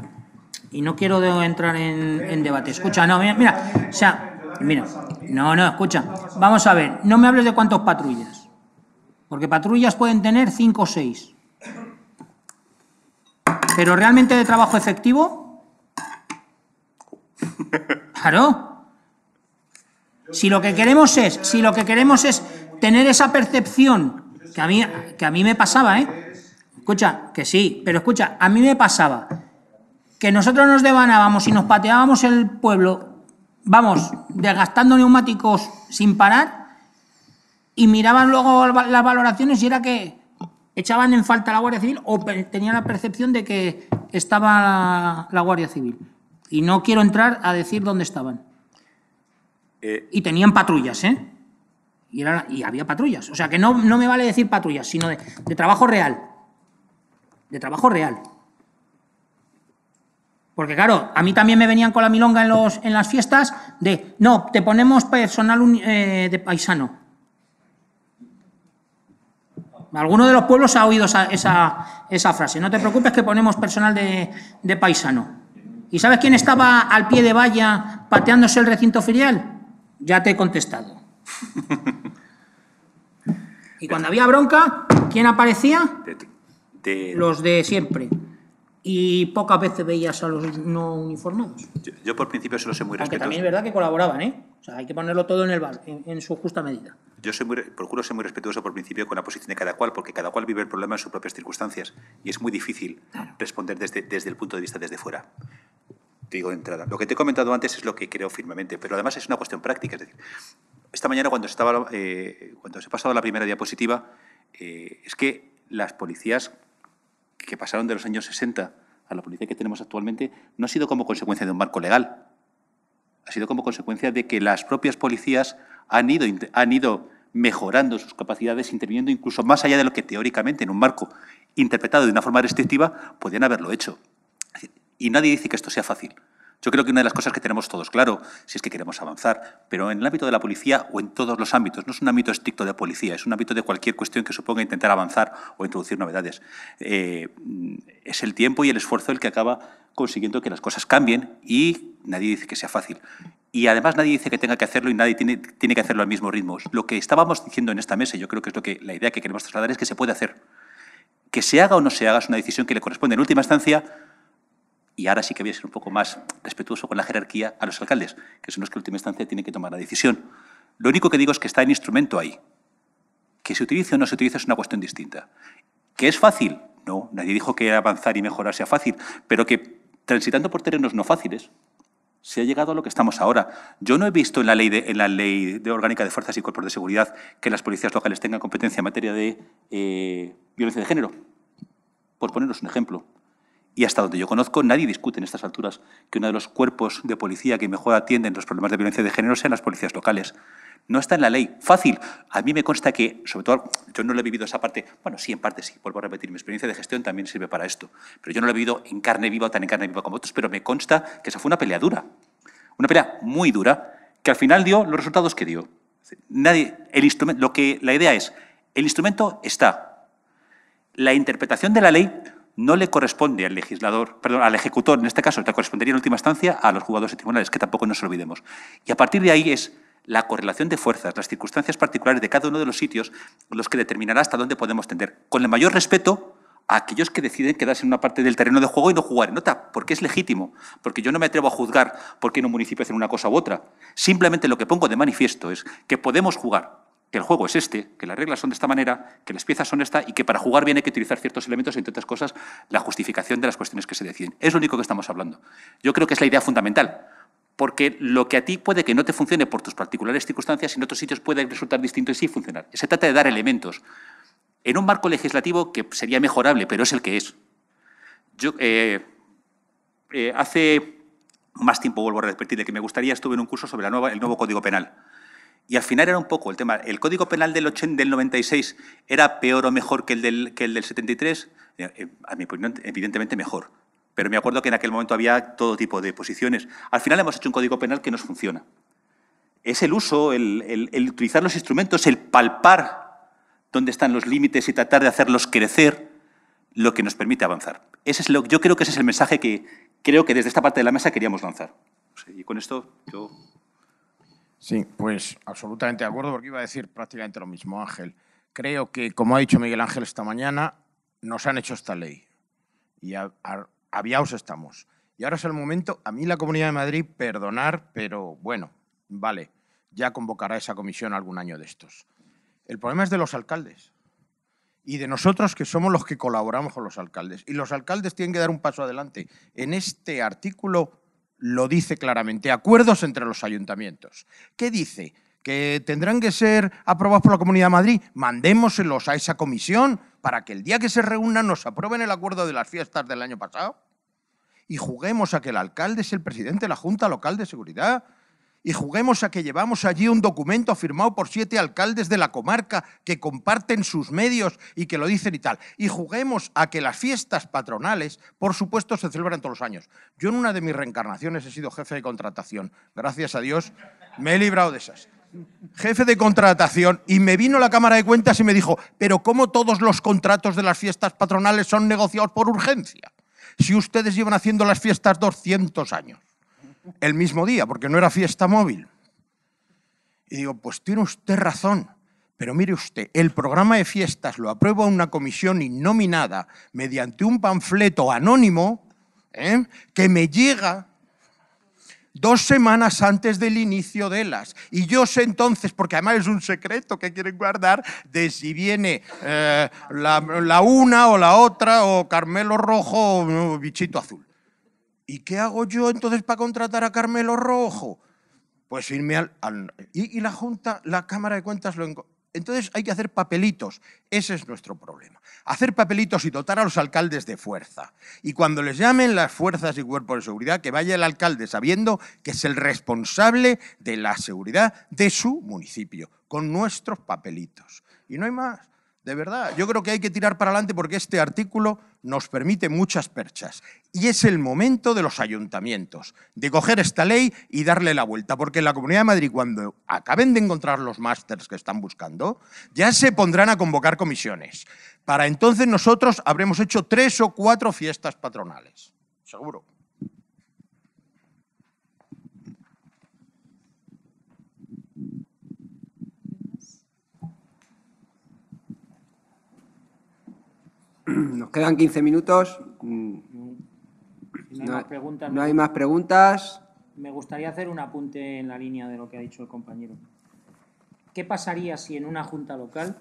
y no quiero entrar en, debate. Escucha, no, mira, o sea, mira, no, no, escucha. Vamos a ver, no me hables de cuántos patrullas, porque patrullas pueden tener cinco o seis. Pero realmente de trabajo efectivo, claro. Si lo que queremos es, si lo que queremos es tener esa percepción que a mí, que a mí me pasaba, ¿eh? Escucha, que sí, pero escucha, a mí me pasaba que nosotros nos devanábamos y nos pateábamos el pueblo, vamos, desgastando neumáticos sin parar, y miraban luego las valoraciones y era que echaban en falta la Guardia Civil o tenían la percepción de que estaba la Guardia Civil. Y no quiero entrar a decir dónde estaban. Eh. y tenían patrullas, ¿eh? Y, había patrullas. O sea que no, me vale decir patrullas, sino de trabajo real. De trabajo real. Porque claro, a mí también me venían con la milonga en, los, en las fiestas de, no, te ponemos personal eh, de paisano. Alguno de los pueblos ha oído esa, frase. No te preocupes que ponemos personal de, de, paisano. ¿Y sabes quién estaba al pie de valla pateándose el recinto filial? Ya te he contestado. y cuando había bronca, ¿quién aparecía? Los de siempre y pocas veces veías a los no uniformados. Yo, por principio se lo sé muy Aunque también es verdad que colaboraban, ¿eh? O sea, hay que ponerlo todo en el bar, en, su justa medida. Yo soy muy, procuro ser muy respetuoso por principio con la posición de cada cual, porque cada cual vive el problema en sus propias circunstancias y es muy difícil responder desde, desde el punto de vista desde fuera. Te digo de entrada. Lo que te he comentado antes es lo que creo firmemente, pero además es una cuestión práctica. Es decir, esta mañana cuando, estaba, eh, cuando se pasado la primera diapositiva, eh, es que las policías que pasaron de los años 60 a la policía que tenemos actualmente no ha sido como consecuencia de un marco legal. Ha sido como consecuencia de que las propias policías han ido, han ido mejorando sus capacidades, interviniendo incluso más allá de lo que teóricamente en un marco interpretado de una forma restrictiva podían haberlo hecho. Y nadie dice que esto sea fácil. Yo creo que una de las cosas que tenemos todos claro, si es que queremos avanzar, pero en el ámbito de la policía o en todos los ámbitos, no es un ámbito estricto de policía, es un ámbito de cualquier cuestión que suponga intentar avanzar o introducir novedades. Eh, es el tiempo y el esfuerzo el que acaba consiguiendo que las cosas cambien y nadie dice que sea fácil. Y además nadie dice que tenga que hacerlo y nadie tiene, tiene que hacerlo al mismo ritmo. Lo que estábamos diciendo en esta mesa, yo creo que es lo que la idea que queremos trasladar es que se puede hacer. Que se haga o no se haga es una decisión que le corresponde en última instancia y ahora sí que voy a ser un poco más respetuoso con la jerarquía a los alcaldes, que son los que en última instancia tienen que tomar la decisión. Lo único que digo es que está el instrumento ahí. Que se utilice o no se utilice es una cuestión distinta. ¿Que es fácil? No, nadie dijo que avanzar y mejorar sea fácil, pero que transitando por terrenos no fáciles, se ha llegado a lo que estamos ahora. Yo no he visto en la ley, en la ley de orgánica de fuerzas y cuerpos de seguridad que las policías locales tengan competencia en materia de eh, violencia de género. Por ponernos un ejemplo, y hasta donde yo conozco, nadie discute en estas alturas que uno de los cuerpos de policía que mejor atienden los problemas de violencia de género sean las policías locales. No está en la ley. Fácil. A mí me consta que, sobre todo, yo no lo he vivido esa parte. Bueno, sí, en parte sí. Vuelvo a repetir, mi experiencia de gestión también sirve para esto. Pero yo no lo he vivido en carne viva o tan en carne viva como otros, pero me consta que esa fue una pelea dura. Una pelea muy dura, que al final dio los resultados que dio. Nadie, el instrumento, lo que, la idea es, el instrumento está. La interpretación de la ley no le corresponde al legislador, perdón, al ejecutor, en este caso, le correspondería en última instancia a los jugadores y tribunales, que tampoco nos olvidemos. Y a partir de ahí es la correlación de fuerzas, las circunstancias particulares de cada uno de los sitios, los que determinará hasta dónde podemos tender. Con el mayor respeto a aquellos que deciden quedarse en una parte del terreno de juego y no jugar Nota, porque es legítimo, porque yo no me atrevo a juzgar por qué en un municipio hacen una cosa u otra. Simplemente lo que pongo de manifiesto es que podemos jugar que el juego es este, que las reglas son de esta manera, que las piezas son esta y que para jugar bien hay que utilizar ciertos elementos, entre otras cosas, la justificación de las cuestiones que se deciden. Es lo único que estamos hablando. Yo creo que es la idea fundamental, porque lo que a ti puede que no te funcione por tus particulares circunstancias, en otros sitios puede resultar distinto y sí funcionar. Se trata de dar elementos en un marco legislativo que sería mejorable, pero es el que es. Yo, eh, eh, hace más tiempo, vuelvo a de que me gustaría, estuve en un curso sobre la nueva, el nuevo Código Penal y al final era un poco el tema, ¿el Código Penal del, 80, del 96 era peor o mejor que el del, que el del 73? Eh, eh, a mi opinión, evidentemente mejor. Pero me acuerdo que en aquel momento había todo tipo de posiciones. Al final hemos hecho un Código Penal que nos funciona. Es el uso, el, utilizar los instrumentos, el palpar dónde están los límites y tratar de hacerlos crecer lo que nos permite avanzar. Ese es lo, yo creo que ese es el mensaje que creo que desde esta parte de la mesa queríamos lanzar. Y con esto yo Sí, pues absolutamente de acuerdo, porque iba a decir prácticamente lo mismo, Ángel. Creo que, como ha dicho Miguel Ángel esta mañana, nos han hecho esta ley y a, estamos. Y ahora es el momento, a mí la Comunidad de Madrid, perdonar, pero bueno, vale, ya convocará esa comisión algún año de estos. El problema es de los alcaldes y de nosotros que somos los que colaboramos con los alcaldes. Y los alcaldes tienen que dar un paso adelante. En este artículo lo dice claramente, acuerdos entre los ayuntamientos. ¿Qué dice? ¿Que tendrán que ser aprobados por la Comunidad de Madrid? Mandémoselos a esa comisión para que el día que se reúnan nos aprueben el acuerdo de las fiestas del año pasado. Y juguemos a que el alcalde es el presidente de la Junta Local de Seguridad y juguemos a que llevamos allí un documento firmado por siete alcaldes de la comarca que comparten sus medios y que lo dicen y tal. Y juguemos a que las fiestas patronales, por supuesto, se celebran todos los años. Yo en una de mis reencarnaciones he sido jefe de contratación. Gracias a Dios me he librado de esas jefe de contratación, y me vino la Cámara de Cuentas y me dijo, pero ¿cómo todos los contratos de las fiestas patronales son negociados por urgencia? Si ustedes llevan haciendo las fiestas 200 años el mismo día, porque no era fiesta móvil. Y digo, pues tiene usted razón, pero mire usted, el programa de fiestas lo aprueba una comisión innominada mediante un panfleto anónimo ¿eh? que me llega dos semanas antes del inicio de las. Y yo sé entonces, porque además es un secreto que quieren guardar, de si viene eh, la, una o la otra, o Carmelo Rojo o Bichito Azul. ¿Y qué hago yo entonces para contratar a Carmelo Rojo? Pues irme al... y, y, la Junta, la Cámara de Cuentas lo... Entonces hay que hacer papelitos. Ese es nuestro problema. Hacer papelitos y dotar a los alcaldes de fuerza. Y cuando les llamen las fuerzas y cuerpos de seguridad, que vaya el alcalde sabiendo que es el responsable de la seguridad de su municipio, con nuestros papelitos. Y no hay más. De verdad, yo creo que hay que tirar para adelante porque este artículo nos permite muchas perchas. Y es el momento de los ayuntamientos, de coger esta ley y darle la vuelta, porque en la Comunidad de Madrid, cuando acaben de encontrar los másters que están buscando, ya se pondrán a convocar comisiones. Para entonces nosotros habremos hecho tres o cuatro fiestas patronales, seguro. Nos quedan 15 minutos. no, hay más preguntas. Me gustaría hacer un apunte en la línea de lo que ha dicho el compañero. ¿Qué pasaría si en una junta local,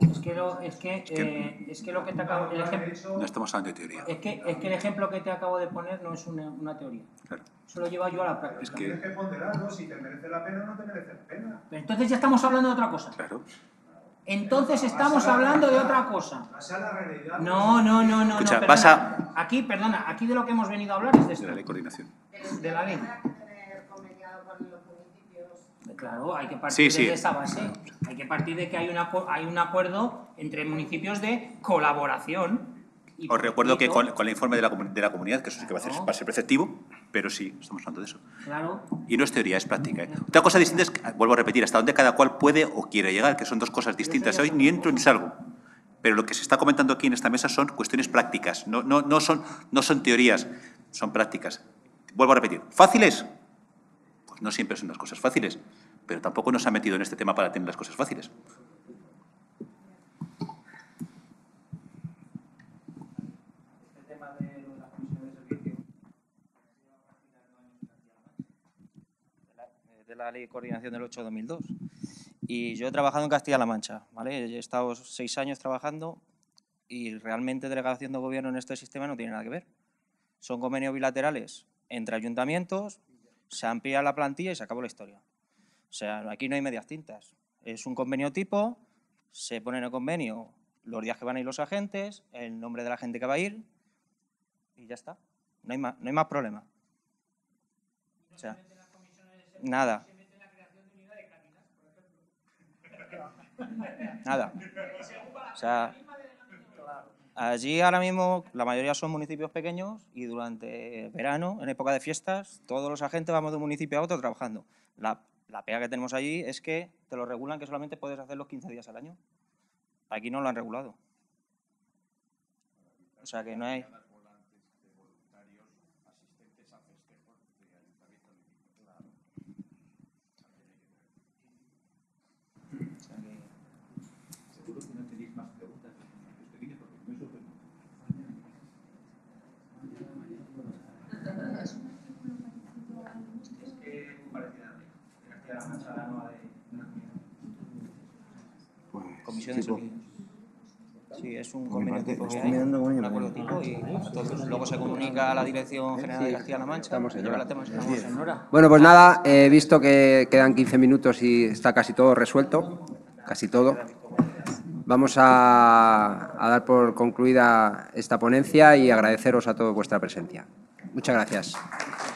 Es que, lo, es, que, es, que eh, es que lo que te acabo el ejemplo, no estamos hablando de teoría. Es que, es que el ejemplo que te acabo de poner no es una, una teoría. Claro. Eso lo lleva yo a la práctica. Es que... Tienes que ponderarlo, si te merece la pena o no te merece la pena. Pero entonces ya estamos hablando de otra cosa. Claro. Entonces estamos hablando de otra cosa. realidad. No, no, no, no. Escucha, no, Aquí, perdona, aquí de lo que hemos venido a hablar es de esto. De la ley coordinación. De la ley. Claro, hay que partir sí, sí. de esa base. Claro que a partir de que hay, una, hay un acuerdo entre municipios de colaboración. Os recuerdo que con, el informe de la, comunidad, que eso sí que va a, ser, va preceptivo, pero sí, estamos hablando de eso. Y no es teoría, es práctica. ¿eh? Otra cosa distinta es, ah, vuelvo a repetir, hasta dónde cada cual puede o quiere llegar, que son dos cosas distintas. Hoy ni entro ni salgo pero lo que se está comentando aquí en esta mesa son cuestiones prácticas, no, no, no, son, no son teorías, son prácticas. Vuelvo a repetir, ¿fáciles? Pues no siempre son las cosas fáciles pero tampoco nos ha metido en este tema para tener las cosas fáciles. Este de la ley de coordinación del 8-2002. Y yo he trabajado en Castilla-La Mancha, ¿vale? He estado seis años trabajando y realmente delegación de gobierno en este sistema no tiene nada que ver. Son convenios bilaterales entre ayuntamientos, se amplía la plantilla y se acabó la historia. O sea, aquí no hay medias tintas. Es un convenio tipo, se pone en el convenio los días que van a ir los agentes, el nombre de la gente que va a ir y ya está. No hay más, no hay más problema. O sea, nada. Nada. O sea, allí ahora mismo la mayoría son municipios pequeños y durante verano, en época de fiestas, todos los agentes vamos de un municipio a otro trabajando. La la pega que tenemos allí es que te lo regulan que solamente puedes hacer los 15 días al año. Aquí no lo han regulado. O sea que no hay... Sí, es un convenio parte, tipo acuerdo tipo y entonces luego se comunica a la Dirección General de Castilla-La Mancha. Estamos señora. Bueno, pues nada, he eh, visto que quedan 15 minutos y está casi todo resuelto, casi todo. Vamos a, a dar por concluida esta ponencia y agradeceros a todos vuestra presencia. Muchas gracias.